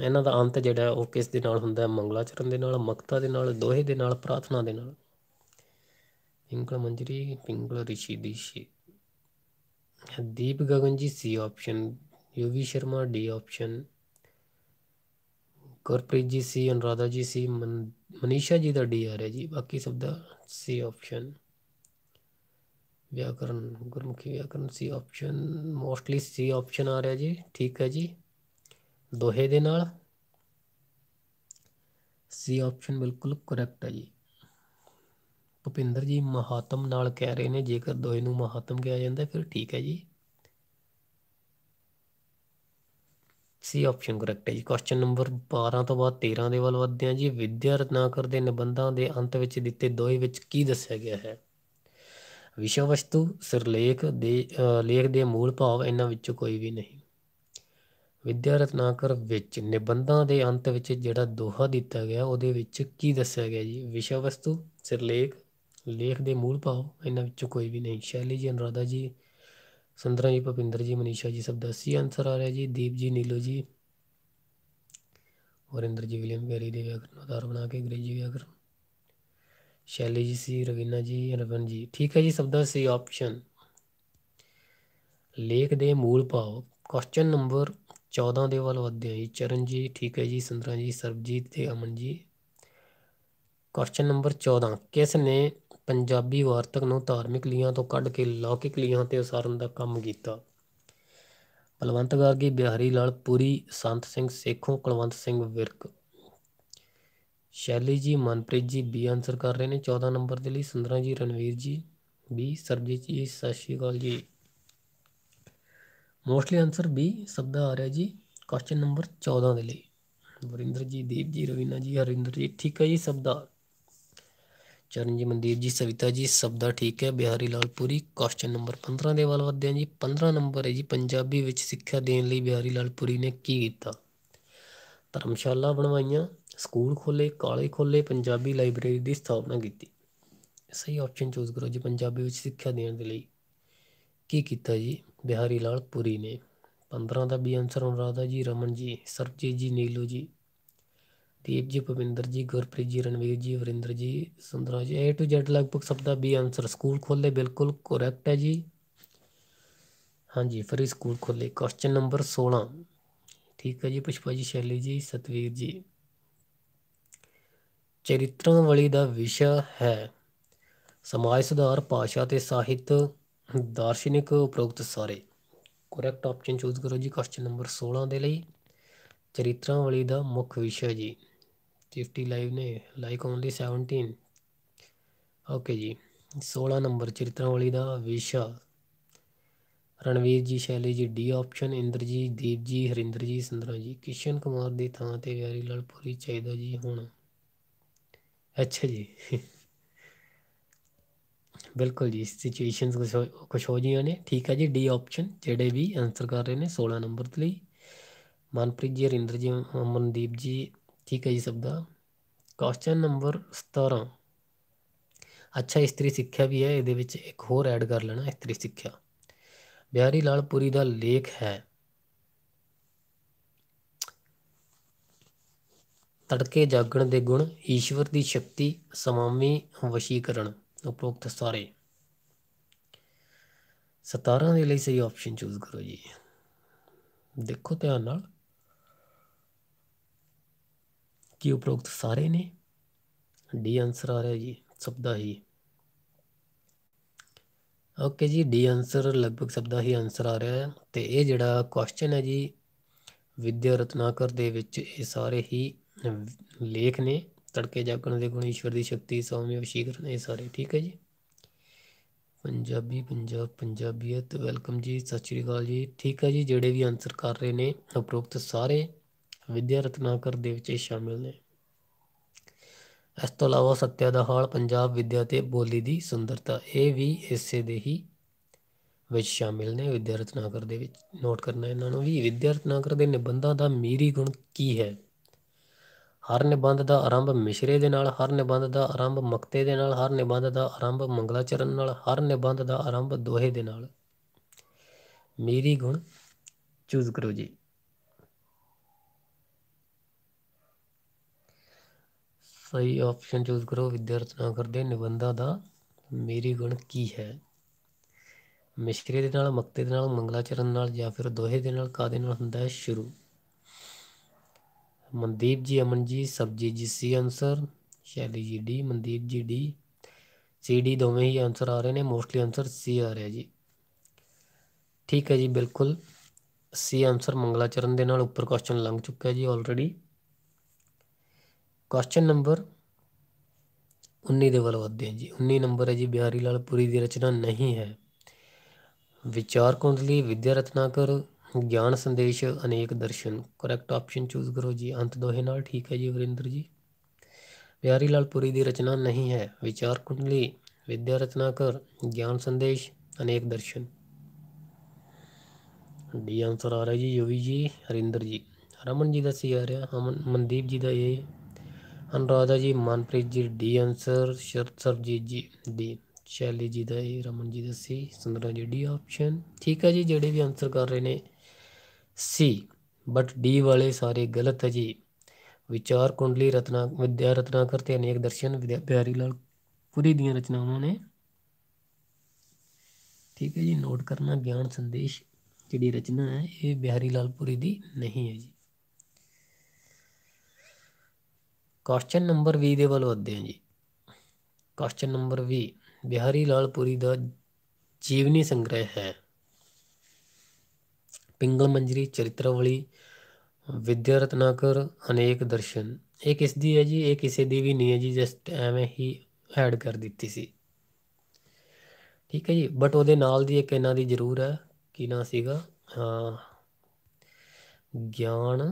ਇਹਨਾਂ ਦਾ ਅੰਤ ਜਿਹੜਾ ਉਹ ਕਿਸ ਦੇ ਨਾਲ ਹੁੰਦਾ ਹੈ ਮੰਗਲਾਚਰਨ ਦੇ ਨਾਲ ਮਕਤਾ ਦੇ ਨਾਲ ਦੋਹੇ ਦੇ ਨਾਲ ਪ੍ਰਾਰਥਨਾ ਦੇ ਨਾਲ ਪਿੰਗਲ ਮੰਜਰੀ ਪਿੰਗਲ ਰਿਸ਼ੀ ਦੀਸ਼ੀ Deep Gagan ji C option Yogi Sharma D option Gurpreet ji C ਅਨਰਾਧਾ ਜੀ ਸੀ ਮਨ ਮਨੀਸ਼ਾ ਜੀ ਦਾ ਡੀ ਆ ਰਿਹਾ ਜੀ ਬਾਕੀ ਸਭ ਦਾ ਸੀ ਆਪਸ਼ਨ ਵਿਆਕਰਨ ਗੁਰਮੁਖੀ ਵਿਆਕਰਨ C option mostly C option ਆ ਰਿਹਾ ਜੀ ਠੀਕ ਹੈ ਜੀ ਦੋਹੇ ਦੇ ਨਾਲ ਸੀ ਆਪਸ਼ਨ ਬਿਲਕੁਲ ਕਰੈਕਟ ਹੈ ਜੀ ਭੁਪਿੰਦਰ ਜੀ ਮਹਾਤਮ ਨਾਲ ਕਹਿ ਰਹੇ ਨੇ ਜੇਕਰ ਦੋਹੇ ਨੂੰ ਮਹਾਤਮ ਕਿਹਾ ਜਾਂਦਾ ਫਿਰ ਠੀਕ ਹੈ ਜੀ ਸੀ ਆਪਸ਼ਨ ਕਰੈਕਟ ਹੈ ਜੀ ਕੁਐਸਚਨ ਨੰਬਰ 12 ਤੋਂ ਬਾਅਦ 13 ਦੇ ਵੱਲ ਵਧਦੇ ਹਾਂ ਜੀ ਵਿਦਿਆ ਰਤਨਾਕਰ ਦੇ ਨਿਬੰਧਾਂ ਦੇ ਅੰਤ ਵਿੱਚ ਦਿੱਤੇ ਦੋਹੇ ਵਿੱਚ ਕੀ ਦੱਸਿਆ ਗਿਆ ਹੈ ਵਿਸ਼ਾ ਵਸਤੂ ਸਿਰਲੇਖ ਦੇ ਲੇਖ ਦੇ ਮੂਲ ਭਾਵ ਇਹਨਾਂ ਵਿੱਚੋਂ ਕੋਈ ਵੀ ਨਹੀਂ ਵਿਦਿਆ ਰਤਨਾਕਰ ਵਿੱਚ ਨਿਬੰਧਾਂ ਦੇ ਅੰਤ ਵਿੱਚ ਜਿਹੜਾ ਦੋਹਾ ਦਿੱਤਾ ਗਿਆ ਉਹਦੇ ਵਿੱਚ ਕੀ ਦੱਸਿਆ ਗਿਆ ਜੀ ਵਿਸ਼ਾ ਵਸਤੂ ਸਿਰਲੇਖ ਲੇਖ ਦੇ ਮੂਲ ਭਾਵ ਇਹਨਾਂ ਵਿੱਚੋਂ ਕੋਈ ਵੀ ਨਹੀਂ ਸ਼ੈਲੀ ਜੀ ਅਨੁਰਾਧਾ ਜੀ ਸੰਦਰਾ ਜੀ ਭਪਿੰਦਰ ਜੀ ਮਨੀਸ਼ਾ ਜੀ ਸਭ ਦਾ ਸਹੀ ਆਨਸਰ ਆ ਰਿਹਾ ਜੀ ਦੀਪ ਜੀ ਨੀਲੋ ਜੀ ਵਰਿੰਦਰ ਜੀ ਵਿਲੀਅਮ ਗੈਰੀ ਦੇ ਵਿਆਕਰਨ ਆਧਾਰ ਬਣਾ ਕੇ ਅੰਗਰੇਜ਼ੀ ਵਿਆਕਰਨ ਸ਼ੈਲੀ ਜੀ ਸੀ ਰਵੀਨਾ ਜੀ ਰਵਨ ਜੀ ਠੀਕ ਹੈ ਜੀ ਸਭ ਦਾ ਸਹੀ ਆਪਸ਼ਨ ਲੇਖ ਦੇ ਮੂਲ ਭਾਵ ਕੁਐਸਚਨ ਨੰਬਰ 14 ਦੇ ਵੱਲ ਵਧਦੇ ਹਾਂ ਜੀ ਚਰਨ ਜੀ ਠੀਕ ਹੈ ਜੀ ਸੰਦਰਾ ਜੀ ਸਰਬਜੀਤ ਤੇ ਅਮਨ ਜੀ ਕੁਐਸਚਨ ਨੰਬਰ 14 ਕਿਸ ਨੇ ਪੰਜਾਬੀ ਵਾਰਤਕ ਨੂੰ ਧਾਰਮਿਕ ਲੀਹਾਂ ਤੋਂ ਕੱਢ ਕੇ ਲੌਕਿਕ ਲੀਹਾਂ ਤੇ ਉਸਾਰਨ ਦਾ ਕੰਮ ਕੀਤਾ ਬਲਵੰਤ ਗਾਰਗੀ ਬਿਹਾਰੀ ਲਾਲ ਪੂਰੀ ਸੰਤ ਸਿੰਘ ਸੇਖੋਂ ਕੁਲਵੰਤ ਸਿੰਘ ਵਿਰਕ ਸ਼ੈਲੀ ਜੀ ਮਨਪ੍ਰੀਤ ਜੀ ਬੀ ਆਨਸਰ ਕਰ ਰਹੇ ਨੇ 14 ਨੰਬਰ ਦੇ ਲਈ ਸੁੰਦਰਾ ਜੀ ਰਣਵੀਰ ਜੀ ਬੀ ਸਰਜੀਤ ਜੀ ਸਤਿ ਸ਼੍ਰੀ ਅਕਾਲ ਜੀ ਮੋਸਟਲੀ ਆਨਸਰ ਬੀ ਸਭ ਦਾ ਆ ਰਿਹਾ ਜੀ ਕੁਐਸਚਨ ਨੰਬਰ 14 ਦੇ ਲਈ ਵਰਿੰਦਰ ਜੀ ਦੀਪ ਜੀ ਰਵੀਨਾ ਜੀ ਹਰਿੰਦਰ ਜੀ ਠੀਕ ਹੈ ਜੀ ਸਭ ਦਾ ਚਰਨ ਜੀ ਮਨਦੀਪ ਜੀ ਸਵਿਤਾ ਜੀ ਸਭ ਦਾ ਠੀਕ ਹੈ ਬਿਹਾਰੀ ਲਾਲ ਪੁਰੀ ਕੁਐਸਚਨ ਨੰਬਰ 15 ਦੇ ਵੱਲ ਵਧਦੇ ਹਾਂ ਜੀ 15 ਨੰਬਰ ਹੈ ਜੀ ਪੰਜਾਬੀ ਵਿੱਚ ਸਿੱਖਿਆ ਦੇਣ ਲਈ ਬਿਹਾਰੀ ਲਾਲ ਪੁਰੀ ਨੇ ਕੀ ਕੀਤਾ ਧਰਮਸ਼ਾਲਾ ਬਣਵਾਈਆਂ ਸਕੂਲ ਖੋਲੇ ਕਾਲੇ ਖੋਲੇ ਪੰਜਾਬੀ ਲਾਇਬ੍ਰੇਰੀ ਦੀ ਸਥਾਪਨਾ ਕੀਤੀ ਸਹੀ ਆਪਸ਼ਨ ਚੂਜ਼ ਕਰੋ ਜੀ ਪੰਜਾਬੀ ਵਿੱਚ ਸਿੱਖਿਆ ਦੇਣ ਦੇ ਲਈ ਕੀ ਕੀਤਾ ਜੀ ਬਿਹਾਰੀ ਲਾਲ ਪੁਰੀ ਨੇ 15 ਦਾ ਵੀ ਆਨਸਰ ਹੋਣਾ ਦਾ ਜੀ ਰਮਨ ਜੀ ਸਰਜੀਤ ਜੀ ਨੀਲੂ ਜੀ ਦੀਪ ਜੀ ਭਵਿੰਦਰ ਜੀ ਗੁਰਪ੍ਰੀਤ ਜੀ ਰਣਵੀਰ ਜੀ ਵਰਿੰਦਰ ਜੀ ਸੁੰਦਰਾ ਜੀ A to Z ਲਗਭਗ ਸਭ ਦਾ B ਆਨਸਰ ਸਕੂਲ ਖੋਲੇ ਬਿਲਕੁਲ ਕਰੈਕਟ ਹੈ ਜੀ ਹਾਂਜੀ ਫਰੀ ਸਕੂਲ ਖੋਲੇ ਕੁਐਸਚਨ ਨੰਬਰ 16 ਠੀਕ ਹੈ ਜੀ ਪੁਸ਼ਪਾ ਜੀ ਸ਼ੈਲੀ ਜੀ ਸਤਵੀਰ ਜੀ ਚਰਿਤ੍ਰਾਵਲੀ ਦਾ ਵਿਸ਼ਾ ਹੈ ਸਮਾਜ ਸੁਧਾਰ ਭਾਸ਼ਾ ਤੇ ਸਾਹਿਤ ਦਾਰਸ਼ਨਿਕ ਉਪਰੋਕਤ ਸਾਰੇ ਕਰੈਕਟ ਆਪਸ਼ਨ ਚੂਜ਼ ਕਰੋ ਜੀ ਕੁਐਸਚਨ ਨੰਬਰ 16 ਦੇ ਲਈ ਚਰਿਤ੍ਰਾਵਲੀ ਦਾ ਮੁੱਖ ਵਿਸ਼ਾ ਜੀ ਚਿਫਟੀ ਲਾਈਵ ਨੇ ਲਾਈਕ ਓਨਲੀ 17 ਓਕੇ ਜੀ 16 ਨੰਬਰ ਚਿਤਰਾਵਲੀ ਦਾ ਵਿਸ਼ਾ ਰਣਵੀਰ ਜੀ ਸ਼ੈਲੀ ਜੀ ਡੀ ਆਪਸ਼ਨ ਇੰਦਰ ਜੀ ਦੀਪ ਜੀ ਹਰਿੰਦਰ ਜੀ ਸੰਦਰਾ ਜੀ ਕਿਸ਼ਨ ਕੁਮਾਰ ਦੀ ਥਾਂ ਤੇ ਵਿਆਰੀ ਲਲਪੁਰੀ ਚਾਹੀਦਾ ਜੀ ਹੁਣ ਅੱਛਾ ਜੀ ਬਿਲਕੁਲ ਜੀ ਸਿਚੁਏਸ਼ਨਸ ਕੁਝ ਹੋ ਜੀਆਂ ਨੇ ਠੀਕ ਹੈ ਜੀ ਡੀ ਆਪਸ਼ਨ ਜਿਹੜੇ ਵੀ ਆਨਸਰ ਕਰ ਰਹੇ ਨੇ 16 ਨੰਬਰ ਤੇ ਲਈ ਮਨਪ੍ਰੀਤ ਜੀ ਹਰਿੰਦਰ ਜੀ ਮਨਦੀਪ ਜੀ ਠੀਕ ਹੈ ਜੀ ਸਭ ਦਾ ਕੁਐਸਚਨ ਨੰਬਰ 17 ਅੱਛਾ ਇਸਤਰੀ ਸਿੱਖਿਆ ਵੀ ਹੈ ਇਹਦੇ ਵਿੱਚ ਇੱਕ ਹੋਰ ਐਡ ਕਰ ਲੈਣਾ ਇਸਤਰੀ ਸਿੱਖਿਆ ਬਿਹਾਰੀ ਲਾਲ ਪੁਰੀ ਦਾ ਲੇਖ ਹੈ ਤੜਕੇ ਜਾਗਣ ਦੇ ਗੁਣ ਈਸ਼ਵਰ ਦੀ ਸ਼ਕਤੀ ਸਮਾਮੀ ਵਸ਼ੀਕਰਣ ਉਪਰੋਕਤ ਸਾਰੇ 17 ਦੇ ਲਈ ਸਹੀ ਆਪਸ਼ਨ ਚੂਜ਼ ਕਰੋ ਜੀ ਦੇਖੋ ਧਿਆਨ ਨਾਲ ਕੀ ਉਪਰੋਕਤ ਸਾਰੇ ਨੇ ਡੀ ਆਨਸਰ ਆ ਰਿਹਾ ਜੀ ਸਭ ਦਾ ਹੀ ਓਕੇ ਜੀ ਡੀ ਆਨਸਰ ਲਗਭਗ ਸਭ ਦਾ ਹੀ ਆਨਸਰ ਆ ਰਿਹਾ ਹੈ ਤੇ ਇਹ ਜਿਹੜਾ ਕੁਐਸਚਨ ਹੈ ਜੀ ਵਿਦਿਆ ਰਤਨਾਕਰ ਦੇ ਵਿੱਚ ਇਹ ਸਾਰੇ ਹੀ ਲੇਖ ਨੇ ਤੜਕੇ ਜਾਗਣ ਦੇ ਗੁਣ ਈਸ਼ਵਰ ਦੀ ਸ਼ਕਤੀ ਸੌਮਯ ਵਸ਼ੀਕਰਨ ਇਹ ਸਾਰੇ ਠੀਕ ਹੈ ਜੀ ਪੰਜਾਬੀ ਪੰਜਾਬ ਪੰਜਾਬੀਅਤ ਵੈਲਕਮ ਜੀ ਸਤਿ ਸ਼੍ਰੀ ਅਕਾਲ ਜੀ ਠੀਕ ਹੈ ਜੀ ਜਿਹੜੇ ਵੀ ਆਨਸਰ ਕਰ ਰਹੇ ਨੇ ਉਪਰੋਕਤ ਸਾਰੇ ਵਿਦਿਆ ਰਤਨਾਕਰ ਦੇ ਵਿੱਚ ਸ਼ਾਮਿਲ ਨੇ ਇਸ ਤੋਂ ਇਲਾਵਾ ਸੱਤਿਆ ਦਾ ਹਾਲ ਪੰਜਾਬ ਵਿਦਿਆ ਤੇ ਬੋਲੀ ਦੀ ਸੁੰਦਰਤਾ ਇਹ ਵੀ ਇਸੇ ਦੇ ਹੀ ਵਿੱਚ ਸ਼ਾਮਿਲ ਨੇ ਵਿਦਿਆ ਰਤਨਾਕਰ ਦੇ ਵਿੱਚ ਨੋਟ ਕਰਨਾ ਇਹਨਾਂ ਨੂੰ ਵੀ ਵਿਦਿਆ ਰਤਨਾਕਰ ਦੇ ਨਿਬੰਧਾਂ ਦਾ ਮੀਰੀ ਗੁਣ ਕੀ ਹੈ ਹਰ ਨਿਬੰਧ ਦਾ ਆਰੰਭ ਮਿਸ਼ਰੇ ਦੇ ਨਾਲ ਹਰ ਨਿਬੰਧ ਦਾ ਆਰੰਭ ਮਕਤੇ ਦੇ ਨਾਲ ਹਰ ਨਿਬੰਧ ਦਾ ਆਰੰਭ ਮੰਗਲਾਚਰਨ ਨਾਲ ਹਰ ਨਿਬੰਧ ਦਾ ਆਰੰਭ ਦੋਹੇ ਦੇ ਨਾਲ ਮੇਰੀ ਗੁਣ ਚੂਜ਼ ਕਰੋ ਜੀ ਸਹੀ ਆਪਸ਼ਨ ਚੂਜ਼ ਕਰੋ ਵਿਦਿਆ ਰਚਨਾ ਕਰਦੇ ਨਿਬੰਧਾਂ ਦਾ ਮੇਰੀ ਗੁਣ ਕੀ ਹੈ ਮਿਸ਼ਕਰੇ ਦੇ ਨਾਲ ਮਕਤੇ ਦੇ ਨਾਲ ਮੰਗਲਾਚਰਨ ਨਾਲ ਜਾਂ ਫਿਰ ਦੋਹੇ ਦੇ ਨਾਲ ਕਾਦੇ ਨਾਲ ਹੁੰਦਾ ਹੈ ਸ਼ੁਰੂ ਮਨਦੀਪ ਜੀ ਅਮਨ ਜੀ ਸਬਜੀ ਜੀ ਸੀ ਆਨਸਰ ਸ਼ੈਲੀ ਜੀ ਡੀ ਮਨਦੀਪ ਜੀ ਡੀ ਸੀ ਡੀ ਦੋਵੇਂ ਹੀ ਆਨਸਰ ਆ ਰਹੇ ਨੇ ਮੋਸਟਲੀ ਆਨਸਰ ਸੀ ਆ ਰਿਹਾ ਜੀ ਠੀਕ ਹੈ ਜੀ ਬਿਲਕੁਲ ਸੀ ਆਨਸਰ ਮੰਗਲਾਚਰਨ ਦੇ ਨਾਲ ਉੱਪਰ ਕੁਐਸਚਨ ਲੰਘ ਚੁੱਕਾ ਹੈ ਜੀ ਆਲਰੇਡੀ ਕੁਐਸਚਨ ਨੰਬਰ 19 ਦੇ ਵੱਲ ਵਧਦੇ ਹਾਂ ਜੀ 19 ਨੰਬਰ ਹੈ ਜੀ ਬਿਹਾਰੀ ਲਾਲ ਪੁਰੀ ਦੀ ਰਚਨਾ ਨਹੀਂ ਹੈ ਵਿਚਾਰ ਕੁੰਡਲੀ ਵਿਦਿਆ ਰਤਨਾਕਰ ਗਿਆਨ ਸੰਦੇਸ਼ ਅਨੇਕ ਦਰਸ਼ਨ ਕਰੈਕਟ ਆਪਸ਼ਨ ਚੂਜ਼ ਕਰੋ ਜੀ ਅੰਤ ਦੋਹੇ ਨਾਲ ਠੀਕ ਹੈ ਜੀ ਵਰਿੰਦਰ ਜੀ ਬਿਹਾਰੀ ਲਾਲ ਪੁਰੀ ਦੀ ਰਚਨਾ ਨਹੀਂ ਹੈ ਵਿਚਾਰ ਕੁੰਡਲੀ ਵਿਦਿਆ ਰਤਨਾਕਰ ਗਿਆਨ ਸੰਦੇਸ਼ ਅਨੇਕ ਦਰਸ਼ਨ ਡੀ ਆਨਸਰ ਆ ਰਿਹਾ ਜੀ ਯੋਵੀ ਜੀ ਹਰਿੰਦਰ ਜੀ ਰਮਨ ਜੀ ਦਾ ਸੀ ਆ ਰਿਹਾ ਹਮਨ ਮਨਦੀਪ ਜੀ ਦਾ ਇਹ ਅਨਰਾਧਾ ਜੀ ਮਨਪ੍ਰੀਤ ਜੀ ਡੀ ਆਨਸਰ ਸ਼ਰਤ ਜੀ ਜੀ ਡੀ ਸ਼ੈਲੀ ਜੀ ਦਾ ਇਹ ਰਮਨ ਜੀ ਦਾ ਸੀ ਸੁੰਦਰ ਜੀ ਡੀ ਆਪਸ਼ਨ ਠੀਕ ਹੈ ਜੀ ਜਿਹੜੇ ਵੀ ਆਨਸਰ ਕਰ ਰਹੇ ਨੇ ਸੀ ਬਟ ਡੀ ਵਾਲੇ ਸਾਰੇ ਗਲਤ ਹੈ ਜੀ ਵਿਚਾਰ ਕੁੰਡਲੀ ਰਤਨਾ ਵਿਦਿਆ ਰਤਨਾ ਕਰਤੇ ਅਨੇਕ ਦਰਸ਼ਨ ਪਿਆਰੀ ਲਾਲ ਪੁਰੀ ਦੀਆਂ ਰਚਨਾਵਾਂ ਨੇ ਠੀਕ ਹੈ ਜੀ ਨੋਟ ਕਰਨਾ ਗਿਆਨ ਸੰਦੇਸ਼ ਜਿਹੜੀ ਰਚਨਾ ਹੈ ਇਹ ਬਿਹਾਰੀ ਲਾਲ ਪੁਰੀ ਦੀ ਨਹੀਂ ਹੈ ਜੀ ਕੁਐਸਚਨ ਨੰਬਰ 20 ਦੇ ਵੱਲ ਵਧਦੇ ਹਾਂ ਜੀ ਕੁਐਸਚਨ ਨੰਬਰ 20 ਬਿਹਾਰੀ ਲਾਲ ਪੁਰੀ ਦਾ ਜੀਵਨੀ ਸੰਗ੍ਰਹਿ ਹੈ ਪਿੰਗਲ ਮੰਜਰੀ ਚਰਿਤਰਵਲੀ ਵਿਦਿਆ ਰਤਨਾਕਰ ਅਨੇਕ ਦਰਸ਼ਨ ਇਹ ਕਿਸ ਦੀ ਹੈ ਜੀ ਇਹ ਕਿਸੇ ਦੀ ਵੀ ਨਹੀਂ ਹੈ ਜੀ ਜਸਟ ਐਵੇਂ ਹੀ ਐਡ ਕਰ ਦਿੱਤੀ ਸੀ ਠੀਕ ਹੈ ਜੀ ਬਟ ਉਹਦੇ ਨਾਲ ਦੀ ਇੱਕ ਇਹਨਾਂ ਦੀ ਜ਼ਰੂਰ ਹੈ ਕੀ ਨਾਂ ਸੀਗਾ ਹਾਂ ਗਿਆਨ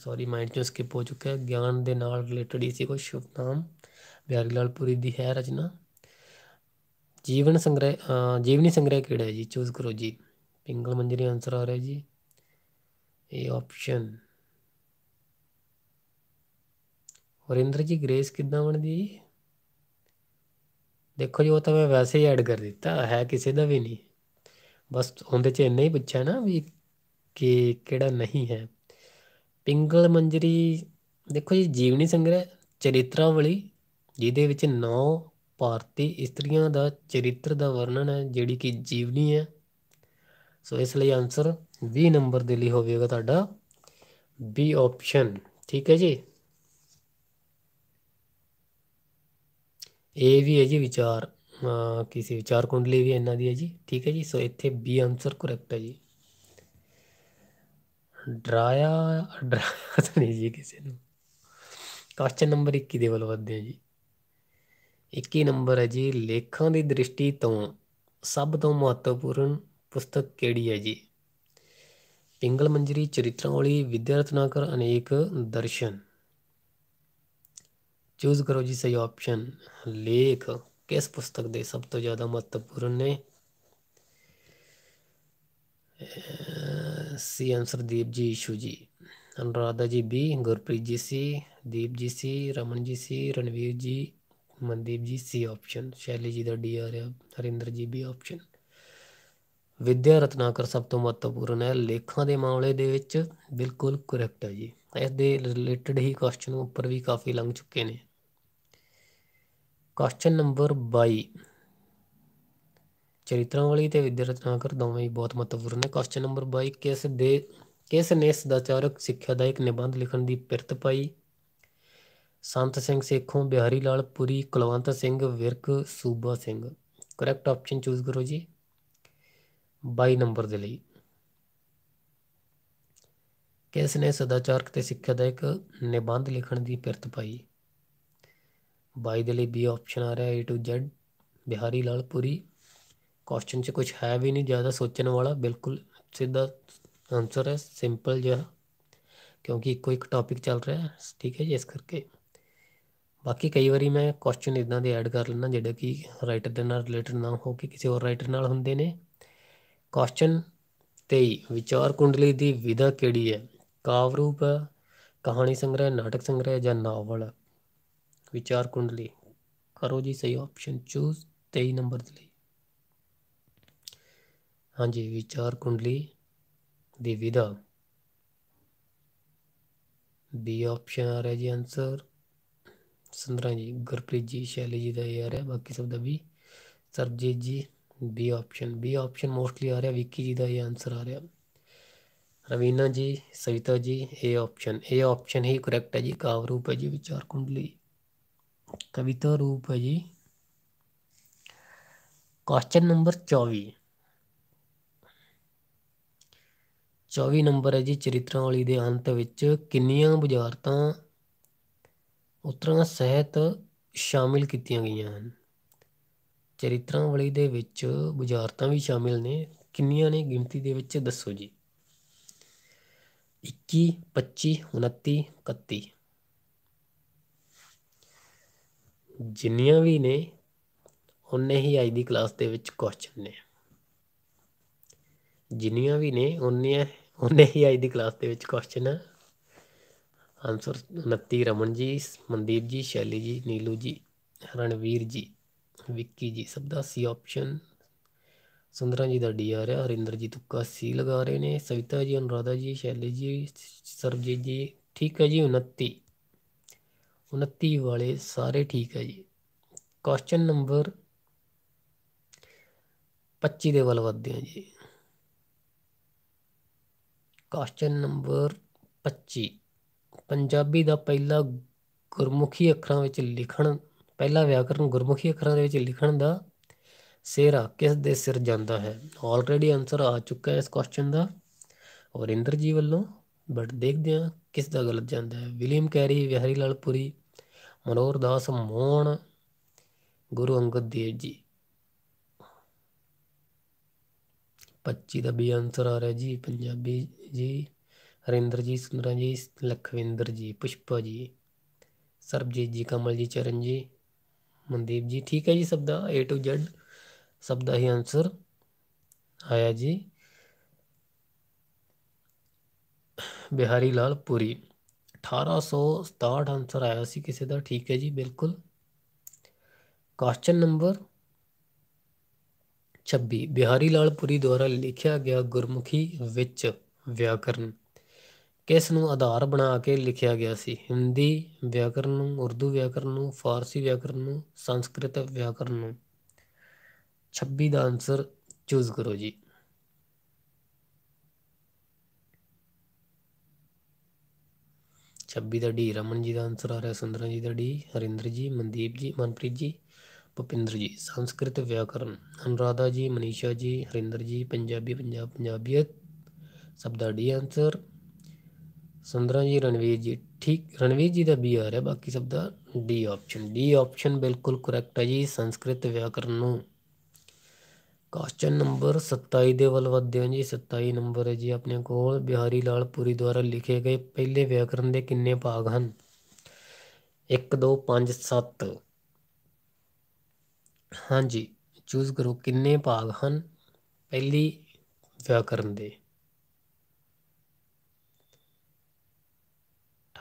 ਸੌਰੀ ਮਾਈਂਡ ਚੋਂ ਸਕਿਪ ਹੋ ਚੁੱਕਾ ਹੈ ਗਿਆਨ ਦੇ ਨਾਲ ਰਿਲੇਟਡ ਹੀ ਸੀ ਕੋਈ ਸ਼ੁਭ ਨਾਮ ਬਿਹਾਰੀ ਲਾਲ ਪੁਰੀ ਦੀ ਹੈ ਰਚਨਾ ਜੀਵਨ ਸੰਗ੍ਰਹਿ ਜੀਵਨੀ ਸੰਗ੍ਰਹਿ ਕਿਹੜਾ ਹੈ ਜੀ ਚੂਜ਼ ਕਰੋ ਜੀ ਪਿੰਗਲ ਮੰਜਰੀ ਆਨਸਰ ਆ ਰਿਹਾ ਜੀ ਇਹ ਆਪਸ਼ਨ ਹਰਿੰਦਰ ਜੀ ਗ੍ਰੇਸ ਕਿੱਦਾਂ ਬਣਦੀ ਜੀ ਦੇਖੋ ਜੀ ਉਹ ਤਾਂ ਮੈਂ ਵੈਸੇ ਹੀ ਐਡ ਕਰ ਦਿੱਤਾ ਹੈ ਕਿਸੇ ਦਾ ਵੀ ਨਹੀਂ ਬਸ ਉਹਦੇ 'ਚ ਇੰਨਾ ਹੀ ਪੁੱਛਿਆ ਨਾ ਵੀ ਕਿ ਕਿਹੜਾ ਨਹੀਂ ਹੈ ਪਿੰਗਲ ਮੰਜਰੀ ਦੇਖੋ ਜੀ ਜੀਵਨੀ ਸੰਗ੍ਰਹਿ ਚਰਿਤਰਾਵਲੀ ਜਿਹਦੇ ਵਿੱਚ ਨੌ ਭਾਰਤੀ ਇਸਤਰੀਆਂ ਦਾ ਚਰਿੱਤਰ ਦਾ ਵਰਣਨ ਹੈ ਜਿਹੜੀ ਕਿ ਜੀਵਨੀ ਹੈ ਸੋ ਇਸ ਲਈ ਆਨਸਰ 20 ਨੰਬਰ ਦੇ ਲਈ ਹੋਵੇਗਾ ਤੁਹਾਡਾ ਬੀ ਆਪਸ਼ਨ ਠੀਕ ਹੈ ਜੀ ਇਹ ਵੀ ਹੈ ਜੀ ਵਿਚਾਰ ਕਿਸੇ ਵਿਚਾਰ ਕੁੰਡਲੀ ਵੀ ਇਹਨਾਂ ਦੀ ਹੈ ਜੀ ਠੀਕ ਹੈ ਜੀ ਸੋ ਇੱਥੇ ਬੀ ਆਨਸਰ ਕਰੈਕਟ ਹੈ ਜੀ ਡਰਾਇਆ ਡਰਾਇਆ ਨਹੀਂ ਜੀ ਕਿਸੇ ਨੂੰ ਕੁਐਸਚਨ ਨੰਬਰ 21 ਦੇ ਵੱਲ ਵਧਦੇ ਹਾਂ ਜੀ 21 ਨੰਬਰ ਹੈ ਜੀ ਲੇਖਾਂ ਦੀ ਦ੍ਰਿਸ਼ਟੀ ਤੋਂ ਸਭ ਤੋਂ ਮਹੱਤਵਪੂਰਨ ਪੁਸਤਕ ਕਿਹੜੀ ਹੈ ਜੀ ਪਿੰਗਲ ਮੰਜਰੀ ਵਾਲੀ ਵਿਦਿਆਰਥਨਾਕਰ ਅਨੇਕ ਦਰਸ਼ਨ ਚੂਜ਼ ਕਰੋ ਜੀ ਸਹੀ ਆਪਸ਼ਨ ਲੇਖ ਕਿਸ ਪੁਸਤਕ ਦੇ ਸਭ ਤੋਂ ਜ਼ਿਆਦਾ ਮਹੱਤਵਪੂਰਨ ਨੇ ਸੀ ਅਨਸਰ ਦੀਪ ਜੀ Ishu ਜੀ ਅਨੁਰਾਧਾ ਜੀ ਬੀ ਗੁਰਪ੍ਰੀਤ ਜੀ ਸੀ ਦੀਪ ਜੀ ਸੀ ਰਮਨ ਜੀ ਸੀ ਰਣਵੀਰ ਜੀ ਮਨਦੀਪ ਜੀ ਸੀ ਆਪਸ਼ਨ ਸ਼ੈਲੀ ਜੀ ਦਾ ਡੀ ਆ ਰਿਹਾ ਹਰਿੰਦਰ ਜੀ ਵੀ ਆਪਸ਼ਨ ਵਿਦਿਆ ਰਤਨਾਕਰ ਸਭ ਤੋਂ ਮਹੱਤਵਪੂਰਨ ਹੈ ਲੇਖਾਂ ਦੇ ਮਾਮਲੇ ਦੇ ਵਿੱਚ ਬਿਲਕੁਲ ਕਰੈਕਟ ਹੈ ਜੀ ਇਸ ਦੇ ਰਿਲੇਟਡ ਹੀ ਕੁਐਸਚਨ ਉੱਪਰ ਵੀ ਕਾਫੀ ਲੰਘ ਚੁੱਕੇ ਨੇ ਕੁਐਸਚਨ ਨੰਬਰ 22 చరిత్రావళి అయితే విద్యారత్నాకర్ ਦੋਵੇਂ ਹੀ ਬਹੁਤ ਮਹੱਤਵਪੂਰਨ ਹੈ ਕੁਐਸਚਨ ਨੰਬਰ 22 ਕਿਸ ਦੇ ਕਿਸ ਨੇ ਸਦਾਚਾਰਕ ਸਿੱਖਿਆ ਦਾ ਇੱਕ ਨਿਬੰਧ ਲਿਖਣ ਦੀ ਪਿਰਤ ਪਾਈ ਸੰਤ ਸਿੰਘ ਸੇਖੋਂ ਬਿਹਾਰੀ ਲਾਲ ਪੁਰੀ ਕੁਲਵੰਤ ਸਿੰਘ ਵਿਰਕ ਸੂਬਾ ਸਿੰਘ ਕਰੈਕਟ ਆਪਸ਼ਨ ਚੂਜ਼ ਕਰੋ ਜੀ 22 ਨੰਬਰ ਦੇ ਲਈ ਕਿਸ ਨੇ ਸਦਾਚਾਰਕ ਤੇ ਸਿੱਖਿਆ ਦਾ ਇੱਕ ਨਿਬੰਧ ਲਿਖਣ ਦੀ ਪਿਰਤ ਪਾਈ 22 ਦੇ ਲਈ ਬੀ ਆਪਸ਼ਨ ਆ ਰਿਹਾ A to Z Bihari Lal Puri question 'ਚ ਕੁਝ ਹੈ ਵੀ ਨਹੀਂ ਜ਼ਿਆਦਾ ਸੋਚਣ ਵਾਲਾ ਬਿਲਕੁਲ ਸਿੱਧਾ ਆਨਸਰ ਹੈ ਸਿੰਪਲ ਜਿਹਾ ਕਿਉਂਕਿ ਇੱਕੋ ਇੱਕ ਟਾਪਿਕ ਚੱਲ ਰਿਹਾ ਹੈ ਠੀਕ ਹੈ ਜੀ ਇਸ ਕਰਕੇ ਬਾਕੀ ਕਈ ਵਾਰੀ ਮੈਂ ਕੁਐਸਚਨ ਇਦਾਂ ਦੇ ਐਡ ਕਰ ਲੈਣਾ ਜਿਹੜੇ ਕਿ ਰਾਈਟਰ ਦੇ ਨਾਲ ਰਿਲੇਟਡ ਨਾ ਹੋ ਕੇ ਕਿਸੇ ਹੋਰ ਰਾਈਟਰ ਨਾਲ ਹੁੰਦੇ ਨੇ ਕੁਐਸਚਨ 23 ਵਿਚਾਰ ਕੁੰਡਲੀ ਦੀ ਵਿਧਾ ਕਿਹੜੀ ਹੈ ਕਾਵ ਰੂਪ ਕਹਾਣੀ ਸੰਗ੍ਰਹਿ ਨਾਟਕ ਸੰਗ੍ਰਹਿ ਜਾਂ ਨਾਵਲ ਵਿਚਾਰ ਕੁੰਡਲੀ ਕਰੋ ਜੀ ਸਹੀ ਆਪਸ਼ਨ ਚੂਜ਼ 23 ਨੰਬਰ ਦੇ ਲਈ ਹਾਂਜੀ ਵਿਚਾਰ ਕੁੰਡਲੀ ਦੀ ਵਿਧਾ ਬੀ ਆਪਸ਼ਨ ਆ ਰਿਹਾ ਜੀ ਆਨਸਰ ਸੰਦਰਾ ਜੀ ਗੁਰਪ੍ਰੀਤ ਜੀ ਸ਼ੈਲੀ ਜੀ ਦਾ ਇਹ ਆ ਰਿਹਾ ਬਾਕੀ ਸਭ ਦਾ ਵੀ Sarabjit ji B option B option mostly ਆ ਰਿਹਾ ਵਿੱਕੀ ਜੀ ਦਾ ਇਹ ਆਨਸਰ ਆ ਰਿਹਾ ਰਵੀਨਾ ਜੀ ਸਵਿਤਾ ਜੀ ਇਹ ਆਪਸ਼ਨ ਇਹ ਆਪਸ਼ਨ ਹੀ ਕਰੈਕਟ ਹੈ ਜੀ ਕਾਵ ਰੂਪ ਹੈ ਜੀ ਵਿਚਾਰ ਕੁੰਡਲੀ ਕਵਿਤਾ ਰੂਪ ਹੈ ਜੀ ਕੁਐਸਚਨ ਨੰਬਰ 24 24 ਨੰਬਰ ਹੈ ਜੀ ਚਰਿਤਰਾਵਲੀ ਦੇ ਅੰਤ ਵਿੱਚ ਕਿੰਨੀਆਂ ਬੁਝਾਰਤਾਂ ਉਤਰਾਂ ਸਹਿਤ ਸ਼ਾਮਿਲ ਕੀਤੀਆਂ ਗਈਆਂ ਹਨ ਚਰਿਤਰਾਵਲੀ ਦੇ ਵਿੱਚ ਬੁਝਾਰਤਾਂ ਵੀ ਸ਼ਾਮਿਲ ਨੇ ਕਿੰਨੀਆਂ ਨੇ ਗਿਣਤੀ ਦੇ ਵਿੱਚ ਦੱਸੋ ਜੀ 21 25 29 31 ਜਿੰਨੀਆਂ ਵੀ ਨੇ ਉਨੇ ਹੀ ਅੱਜ ਦੀ ਕਲਾਸ ਦੇ ਵਿੱਚ ਕੁਐਸਚਨ ਨੇ ਜਿੰਨੀਆਂ ਵੀ ਨੇ ਉਨੀਆਂ ਉਹਨੇ ਹੀ ਅੱਜ ਦੀ ਕਲਾਸ ਦੇ ਵਿੱਚ ਕੁਐਸਚਨ ਆਨਸਰ 29 ਰਮਨ ਜੀ ਮਨਦੀਪ ਜੀ ਸ਼ੈਲੀ ਜੀ ਨੀਲੂ ਜੀ ਰਣਵੀਰ ਜੀ ਵਿੱਕੀ ਜੀ ਸਭ ਦਾ ਸੀ ਆਪਸ਼ਨ ਸੁੰਦਰਾ ਜੀ ਦਾ ਡੀ ਆ ਰਿਹਾ ਹਰਿੰਦਰ ਜੀ ਤੁੱਕਾ ਸੀ ਲਗਾ ਰਹੇ ਨੇ ਸਵਿਤਾ ਜੀ ਅਨੁਰਾਧਾ ਜੀ ਸ਼ੈਲੀ ਜੀ ਸਰਜੀ ਜੀ ਠੀਕ ਹੈ ਜੀ 29 29 ਵਾਲੇ ਸਾਰੇ ਠੀਕ ਹੈ ਜੀ ਕੁਐਸਚਨ ਨੰਬਰ 25 ਦੇ ਵੱਲ ਵਧਦੇ ਹਾਂ ਜੀ ਕੁਐਸਚਨ ਨੰਬਰ 25 ਪੰਜਾਬੀ ਦਾ ਪਹਿਲਾ ਗੁਰਮੁਖੀ ਅੱਖਰਾਂ ਵਿੱਚ ਲਿਖਣ ਪਹਿਲਾ ਵਿਆਕਰਨ ਗੁਰਮੁਖੀ ਅੱਖਰਾਂ ਦੇ ਵਿੱਚ ਲਿਖਣ ਦਾ ਸਿਹਰਾ ਕਿਸ ਦੇ ਸਿਰ ਜਾਂਦਾ ਹੈ ਆਲਰੇਡੀ ਆਨਸਰ ਆ ਚੁੱਕਾ ਹੈ ਇਸ ਕੁਐਸਚਨ ਦਾ ਔਰਿੰਦਰ ਜੀ ਵੱਲੋਂ ਬਟ ਦੇਖਦੇ ਹਾਂ ਕਿਸ ਦਾ ਗਲਤ ਜਾਂਦਾ ਹੈ ਵਿਲੀਅਮ ਕੈਰੀ ਵਿਹਾਰੀ ਲਾਲਪੁਰੀ ਪੁਰੀ ਦਾਸ ਮੋਣ ਗੁਰੂ ਅੰਗਦ ਦੇਵ ਜੀ 25 ਦਾ ਬੀ ਆਨਸਰ ਆ ਰਿਹਾ ਜੀ ਪੰਜਾਬੀ ਜੀ ਹਰਿੰਦਰ ਜੀ ਸੁੰਦਰਾ ਜੀ ਲਖਵਿੰਦਰ ਜੀ ਪੁਸ਼ਪਾ ਜੀ ਸਰਬਜੀਤ ਜੀ ਕਮਲ ਜੀ ਚਰਨ ਜੀ ਮਨਦੀਪ ਜੀ ਠੀਕ ਹੈ ਜੀ ਸਭ ਦਾ A to Z ਸਭ ਦਾ ਹੀ ਆਨਸਰ ਆਇਆ ਜੀ ਬਿਹਾਰੀ ਲਾਲ ਪੁਰੀ 1867 ਆਨਸਰ ਆਇਆ ਸੀ ਕਿਸੇ ਦਾ ਠੀਕ ਹੈ ਜੀ ਬਿਲਕੁਲ ਕੁਐਸਚਨ ਨੰਬਰ 26 ਬਿਹਾਰੀ ਲਾਲ ਪੁਰੀ ਦੁਆਰਾ ਲਿਖਿਆ ਗਿਆ ਗੁਰਮੁਖੀ ਵਿੱਚ ਵਿਆਕਰਨ ਕਿਸ ਨੂੰ ਆਧਾਰ ਬਣਾ ਕੇ ਲਿਖਿਆ ਗਿਆ ਸੀ ਹਿੰਦੀ ਵਿਆਕਰਨ ਨੂੰ ਉਰਦੂ ਵਿਆਕਰਨ ਨੂੰ ਫਾਰਸੀ ਵਿਆਕਰਨ ਨੂੰ ਸੰਸਕ੍ਰਿਤ ਵਿਆਕਰਨ ਨੂੰ 26 ਦਾ ਆਨਸਰ ਚੂਜ਼ ਕਰੋ ਜੀ ਛੱਬੀ ਦਾ ਡੀ ਰਮਨ ਜੀ ਦਾ ਆਨਸਰ ਆ ਰਿਹਾ ਸੁੰਦਰਾ ਜੀ ਦਾ ਡੀ ਹਰਿੰਦਰ ਜੀ ਮਨਦੀਪ ਜੀ ਮਨਪ੍ਰੀਤ ਜੀ ਭੁਪਿੰਦਰ ਜੀ ਸੰਸਕ੍ਰਿਤ ਵਿਆਕਰਨ ਅਨਰਾਧਾ ਜੀ ਮਨੀਸ਼ਾ ਜੀ ਹਰਿੰਦਰ ਜੀ ਪੰਜਾਬੀ ਪੰਜਾਬ ਪੰਜਾਬੀਅਤ ਸਬਦਾ ਡੀ ਆਨਸਰ ਸੁੰਦਰਾ ਜੀ ਰਣਵੀਰ ਜੀ ਠੀਕ ਰਣਵੀਰ ਜੀ ਦਾ ਬੀ ਆ ਰਿਹਾ ਬਾਕੀ ਸਭ ਦਾ ਡੀ ਆਪਸ਼ਨ ਡੀ ਆਪਸ਼ਨ ਬਿਲਕੁਲ ਕਰੈਕਟ ਹੈ ਜੀ ਸੰਸਕ੍ਰਿਤ ਵਿਆਕਰਨ ਨੂੰ ਕੁਐਸਚਨ ਨੰਬਰ 27 ਦੇ ਵੱਲ ਵਧਦੇ ਹਾਂ ਜੀ 27 ਨੰਬਰ ਹੈ ਜੀ ਆਪਣੇ ਕੋਲ ਬਿਹਾਰੀ ਲਾਲ ਪੂਰੀ ਦੁਆਰਾ ਲਿਖੇ ਗਏ ਪਹਿਲੇ ਵਿਆਕਰਨ ਦੇ ਕਿੰਨੇ ਭਾਗ ਹਨ 1 2 5 7 ਹਾਂਜੀ ਚੂਜ਼ ਕਰੋ ਕਿੰਨੇ ਭਾਗ ਹਨ ਪਹਿਲੀ ਵਿਆਕਰਨ ਦੇ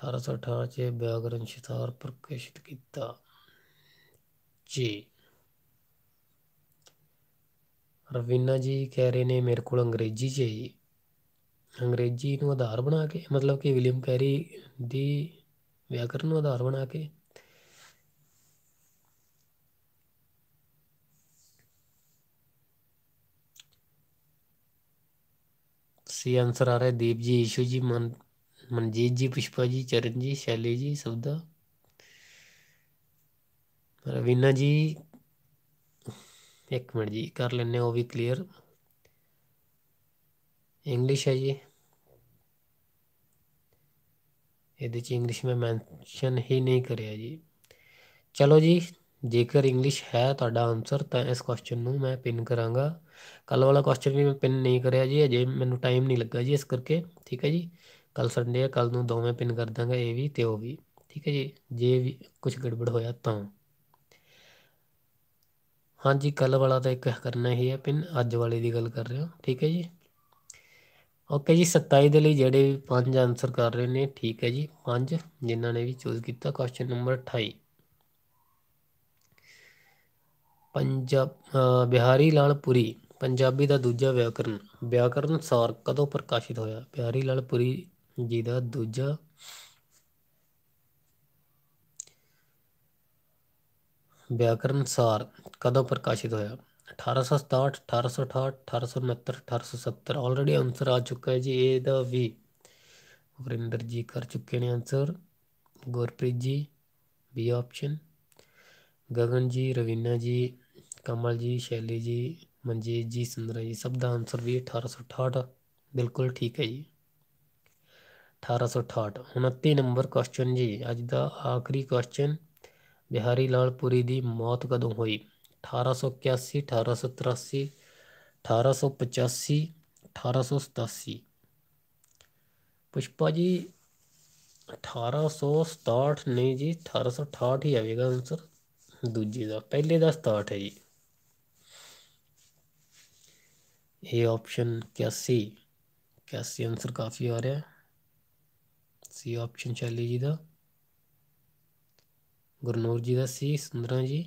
1818 ਚ ਵਿਆਕਰਨ ਸ਼ਿਤਾਰ ਪ੍ਰਕਾਸ਼ਿਤ ਕੀਤਾ ਜੀ ਰਵੀਨਾ ਜੀ ਕਹਿ ਰਹੇ ਨੇ ਮੇਰੇ ਕੋਲ ਅੰਗਰੇਜ਼ੀ ਚਾਹੀਏ ਅੰਗਰੇਜ਼ੀ ਨੂੰ ਆਧਾਰ ਬਣਾ ਕੇ ਮਤਲਬ ਕਿ ਵਿਲੀਅਮ ਕੈਰੀ ਦੀ ਵਿਆਕਰਨ ਨੂੰ ਆਧਾਰ ਬਣਾ ਕੇ ਸੀ ਆਨਸਰ ਆ ਰਿਹਾ ਦੀਪ ਜੀ ਈਸ਼ੂ ਜੀ ਮਨ ਮਨਜੀਤ ਜੀ ਪੁਸ਼ਪਾ ਜੀ ਚਰਨ ਜੀ ਸ਼ੈਲੀ ਜੀ ਸਬਦਾ ਰਵੀਨਾ ਜੀ ਇੱਕ ਮਿੰਟ ਜੀ ਕਰ ਲੈਣੇ ਉਹ ਵੀ ਕਲੀਅਰ ਇੰਗਲਿਸ਼ ਹੈ ਜੀ ਇਹਦੇ ਚ ਇੰਗਲਿਸ਼ ਮੈਂ ਮੈਂਸ਼ਨ ਹੀ ਨਹੀਂ ਕਰਿਆ ਜੀ ਚਲੋ ਜੀ ਜੇਕਰ ਇੰਗਲਿਸ਼ ਹੈ ਤੁਹਾਡਾ ਆਨਸਰ ਤਾਂ ਇਸ ਕੁਐਸਚਨ ਨੂੰ ਮੈਂ ਪਿਨ ਕਰਾਂਗਾ ਕੱਲ ਵਾਲਾ ਕੁਐਸਚਨ ਵੀ ਮੈਂ ਪਿਨ ਨਹੀਂ ਕਰਿਆ ਜੀ ਅਜੇ ਮੈਨੂੰ ਟਾਈਮ ਨਹੀਂ ਲੱਗਾ ਜੀ ਇਸ ਕਰਕੇ ਠੀਕ ਹੈ ਜੀ ਕੱਲ ਸੰਡੇ ਹੈ ਕੱਲ ਨੂੰ ਦੋਵੇਂ ਪਿਨ ਕਰ ਦਾਂਗਾ ਇਹ ਵੀ ਤੇ ਉਹ ਵੀ ਠੀਕ ਹੈ ਜੀ ਜੇ ਵੀ ਕੁਝ ਗੜਬੜ ਹੋਇਆ ਤਾਂ ਹਾਂਜੀ ਕੱਲ ਵਾਲਾ ਤਾਂ ਇੱਕ ਕਰਨਾ ਹੀ ਹੈ ਪਿਨ ਅੱਜ ਵਾਲੇ ਦੀ ਗੱਲ ਕਰ ਰਹੇ ਹਾਂ ਠੀਕ ਹੈ ਜੀ ਓਕੇ ਜੀ 27 ਦੇ ਲਈ ਜਿਹੜੇ ਵੀ ਪੰਜ ਆਨਸਰ ਕਰ ਰਹੇ ਨੇ ਠੀਕ ਹੈ ਜੀ ਪੰਜ ਜਿਨ੍ਹਾਂ ਨੇ ਵੀ ਚੂਜ਼ ਕੀਤਾ ਕੁਐਸਚਨ ਨੰਬਰ 28 ਪੰਜਾਬ ਬਿਹਾਰੀ ਲਾਲਪੁਰੀ ਪੰਜਾਬੀ ਦਾ ਦੂਜਾ ਵਿਆਕਰਨ ਵਿਆਕਰਨ ਸਾਰ ਕਦੋਂ ਪ੍ਰਕਾਸ਼ਿਤ ਹੋਇਆ ਪਿਆਰੀ ਲਾਲ ਪੁਰੀ ਜੀ ਦਾ ਦੂਜਾ ਵਿਆਕਰਨ ਸਾਰ ਕਦੋਂ ਪ੍ਰਕਾਸ਼ਿਤ ਹੋਇਆ 1867 1868 1869 1870 ਆਲਰੇਡੀ ਆਨਸਰ ਆ ਚੁੱਕਾ ਹੈ ਜੀ ਇਹ ਦਾ ਵੀ ਵਰਿੰਦਰ ਜੀ ਕਰ ਚੁੱਕੇ ਨੇ ਆਨਸਰ ਗੁਰਪ੍ਰੀਤ ਜੀ ਬੀ ਆਪਸ਼ਨ ਗਗਨ ਜੀ ਰਵੀਨਾ ਜੀ ਕਮਲ ਜੀ ਸ਼ੈਲੀ ਜੀ ਮਨਜੀਤ ਜੀ ਸੁੰਦਰਾ ਜੀ ਸਭ ਦਾ ਆਨਸਰ ਵੀ 1868 ਬਿਲਕੁਲ ਠੀਕ ਹੈ ਜੀ 1868 29 ਨੰਬਰ ਕੁਐਸਚਨ ਜੀ ਅੱਜ ਦਾ ਆਖਰੀ ਕੁਐਸਚਨ ਬਿਹਾਰੀ ਲਾਲ ਪੁਰੀ ਦੀ ਮੌਤ ਕਦੋਂ ਹੋਈ 1881 1883 1885 1887 ਪੁਸ਼ਪਾ ਜੀ 1867 ਨਹੀਂ ਜੀ 1868 ਹੀ ਆਵੇਗਾ ਆਨਸਰ ਦੂਜੇ ਦਾ ਪਹਿਲੇ ਦਾ 67 ਹੈ ਜੀ ਏ ऑप्शन इक्यासी इक्यासी आंसर ਕਾਫੀ ਆ ਰਿਹਾ ਸੀ सी ऑप्शन ਜੀ ਦਾ ਗੁਰਨੂਰ ਜੀ ਦਾ ਸੀ ਸੁੰਦਰਾ ਜੀ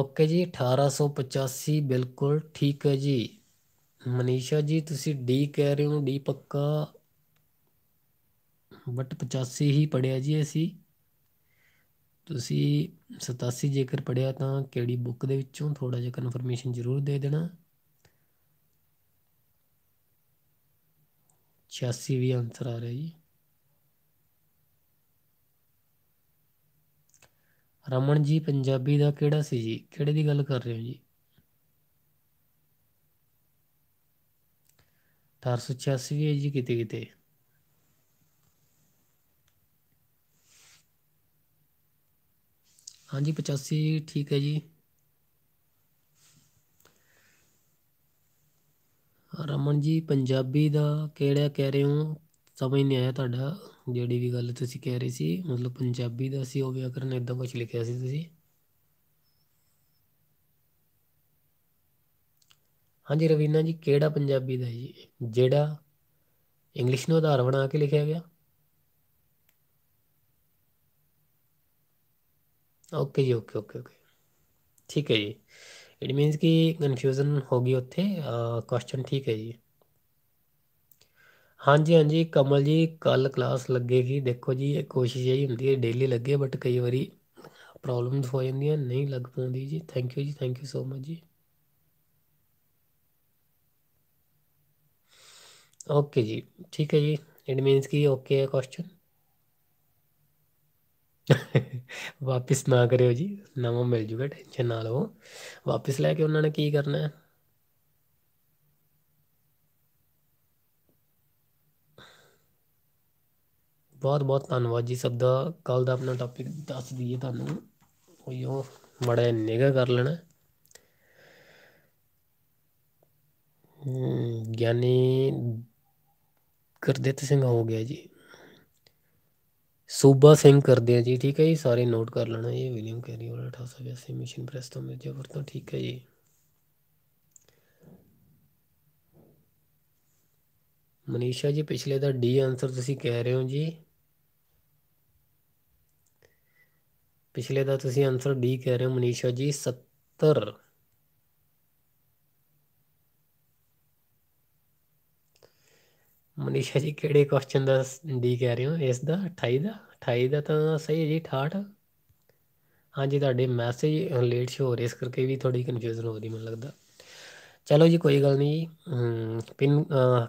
ਓਕੇ ਜੀ 1885 ਬਿਲਕੁਲ ਠੀਕ ਹੈ ਜੀ ਮਨੀਸ਼ਾ ਜੀ ਤੁਸੀਂ ਡੀ ਕਹਿ ਰਹੇ ਹੋ ਡੀ ਪੱਕਾ ਬਟ 85 ਹੀ ਪੜਿਆ ਜੀ ਅਸੀਂ ਤੁਸੀਂ 87 ਜੇਕਰ ਪੜਿਆ ਤਾਂ ਕਿਹੜੀ ਬੁੱਕ ਦੇ ਵਿੱਚੋਂ ਥੋੜਾ ਜਿਹਾ ਕਨਫਰਮੇਸ਼ਨ ਜ਼ਰੂਰ ਦੇ ਦੇਣਾ 86 ਵੀ ਆਨਸਰ ਆ ਰਿਹਾ ਜੀ ਰਮਨ ਜੀ ਪੰਜਾਬੀ ਦਾ ਕਿਹੜਾ ਸੀ ਜੀ ਕਿਹੜੇ ਦੀ ਗੱਲ ਕਰ ਰਹੇ ਹੋ ਜੀ 1886 ਵੀ ਹੈ ਜੀ ਕਿਤੇ ਕਿਤੇ ਹਾਂਜੀ 85 ਠੀਕ ਹੈ ਜੀ ਰਮਨ ਜੀ ਪੰਜਾਬੀ ਦਾ ਕਿਹੜਾ ਕਹਿ ਰਹੇ ਹੋ ਸਮਝ ਨਹੀਂ ਆਇਆ ਤੁਹਾਡਾ ਜਿਹੜੀ ਵੀ ਗੱਲ ਤੁਸੀਂ ਕਹਿ ਰਹੇ ਸੀ ਮਤਲਬ ਪੰਜਾਬੀ ਦਾ ਸੀ ਉਹ ਵਿਆਕਰਨ ਇਦਾਂ ਕੁਝ ਲਿਖਿਆ ਸੀ ਤੁਸੀਂ ਹਾਂਜੀ ਰਵੀਨਾ ਜੀ ਕਿਹੜਾ ਪੰਜਾਬੀ ਦਾ ਜੀ ਜਿਹੜਾ ਇੰਗਲਿਸ਼ ਨੂੰ ਆਧਾਰ ਬਣਾ ਕੇ ਲਿਖਿਆ ਗਿਆ ਓਕੇ ਜੀ ਓਕੇ ਓਕੇ ਓਕੇ ਠੀਕ ਹੈ ਜੀ ਇਟ ਮੀਨਸ ਕਿ ਕਨਫਿਊਜ਼ਨ ਹੋ ਗਈ ਉੱਥੇ ਕੁਐਸਚਨ ਠੀਕ ਹੈ ਜੀ ਹਾਂਜੀ ਹਾਂਜੀ ਕਮਲ ਜੀ ਕੱਲ ਕਲਾਸ ਲੱਗੇਗੀ ਦੇਖੋ ਜੀ ਇਹ ਕੋਸ਼ਿਸ਼ ਇਹੀ ਹੁੰਦੀ ਹੈ ਡੇਲੀ ਲੱਗੇ ਬਟ ਕਈ ਵਾਰੀ ਪ੍ਰੋਬਲਮਸ ਹੋ ਜਾਂਦੀਆਂ ਨਹੀਂ ਲੱਗ ਪਾਉਂਦੀ ਜੀ ਥੈਂਕ ਯੂ ਜੀ ਥੈਂਕ ਯੂ ਸੋ ਮਚ ਜੀ ਓਕੇ ਜੀ ਠੀਕ ਹੈ ਜੀ ਇਟ ਮੀਨਸ ਕਿ ਓਕੇ ਹੈ ਕੁਐਸਚਨ [LAUGHS] ਵਾਪਿਸ ਨਾ ਕਰਿਓ ਜੀ ਨਵਾਂ ਮਿਲ ਜੂਗਾ ਟੈਨਸ਼ਨ ਨਾ ਲਓ ਵਾਪਿਸ ਲੈ ਕੇ ਉਹਨਾਂ ਨੇ ਕੀ ਕਰਨਾ ਹੈ ਬਹੁਤ ਬਹੁਤ ਧੰਨਵਾਦ ਜੀ ਸਭ ਦਾ ਕੱਲ ਦਾ ਆਪਣਾ ਟਾਪਿਕ ਦੱਸ ਦਈਏ ਤੁਹਾਨੂੰ ਕੋਈ ਮੜੇ ਨਿਗਾ ਕਰ ਲੈਣਾ ਗਿਆਨੀ ਗੁਰਦਿੱਤ ਸਿੰਘ ਹੋ ਗਿਆ ਜੀ ਸੂਬਾ ਸਿੰਘ ਕਰਦੇ ਆ ਜੀ ਠੀਕ ਹੈ ਜੀ ਸਾਰੇ ਨੋਟ ਕਰ ਲੈਣਾ ਇਹ ਵਿਲੀਅਮ ਕੈਰੀ ਵਾਲਾ 1882 ਮਿਸ਼ਨ ਪ੍ਰੈਸ ਤੋਂ ਮਿਰਜ਼ਾਪੁਰ ਤੋਂ ਠੀਕ ਹੈ ਜੀ ਮਨੀਸ਼ਾ ਜੀ ਪਿਛਲੇ ਦਾ ਡੀ ਆਨਸਰ ਤੁਸੀਂ ਕਹਿ ਰਹੇ ਹੋ ਜੀ ਪਿਛਲੇ ਦਾ ਤੁਸੀਂ ਆਨਸਰ ਡੀ ਕਹਿ ਰਹੇ ਹੋ ਮਨੀਸ਼ਾ ਜੀ 70 ਮਨੀਸ਼ਾ ਜੀ ਕਿਹੜੇ ਕੁਐਸਚਨ ਦਾ ਡੀ ਕਹਿ ਰਹੇ ਹੋ ਇਸ ਦਾ 28 ਦਾ 28 ਦਾ ਤਾਂ ਸਹੀ ਹੈ ਜੀ 68 ਹਾਂਜੀ ਤੁਹਾਡੇ ਮੈਸੇਜ ਲੇਟ ਸ਼ੋ ਹੋ ਰਹੇ ਇਸ ਕਰਕੇ ਵੀ ਥੋੜੀ ਕਨਫਿਊਜ਼ਨ ਹੋ ਰਹੀ ਮੈਨੂੰ ਲੱਗਦਾ ਚਲੋ ਜੀ ਕੋਈ ਗੱਲ ਨਹੀਂ ਪਿੰਨ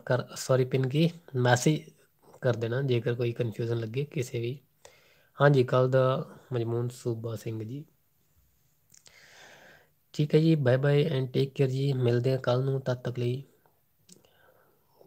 ਕਰ ਸੌਰੀ ਪਿਨ ਕੀ ਮੈਸੇਜ ਕਰ ਦੇਣਾ ਜੇਕਰ ਕੋਈ ਕਨਫਿਊਜ਼ਨ ਲੱਗੇ ਕਿਸੇ ਵੀ ਹਾਂਜੀ ਕੱਲ ਦਾ ਮਜਮੂਨ ਸੂਬਾ ਸਿੰਘ ਜੀ ਠੀਕ ਹੈ ਜੀ bye bye and take care ਜੀ ਮਿਲਦੇ ਆ ਕੱਲ ਨੂੰ ਤਦ ਤੱਕ ਲਈ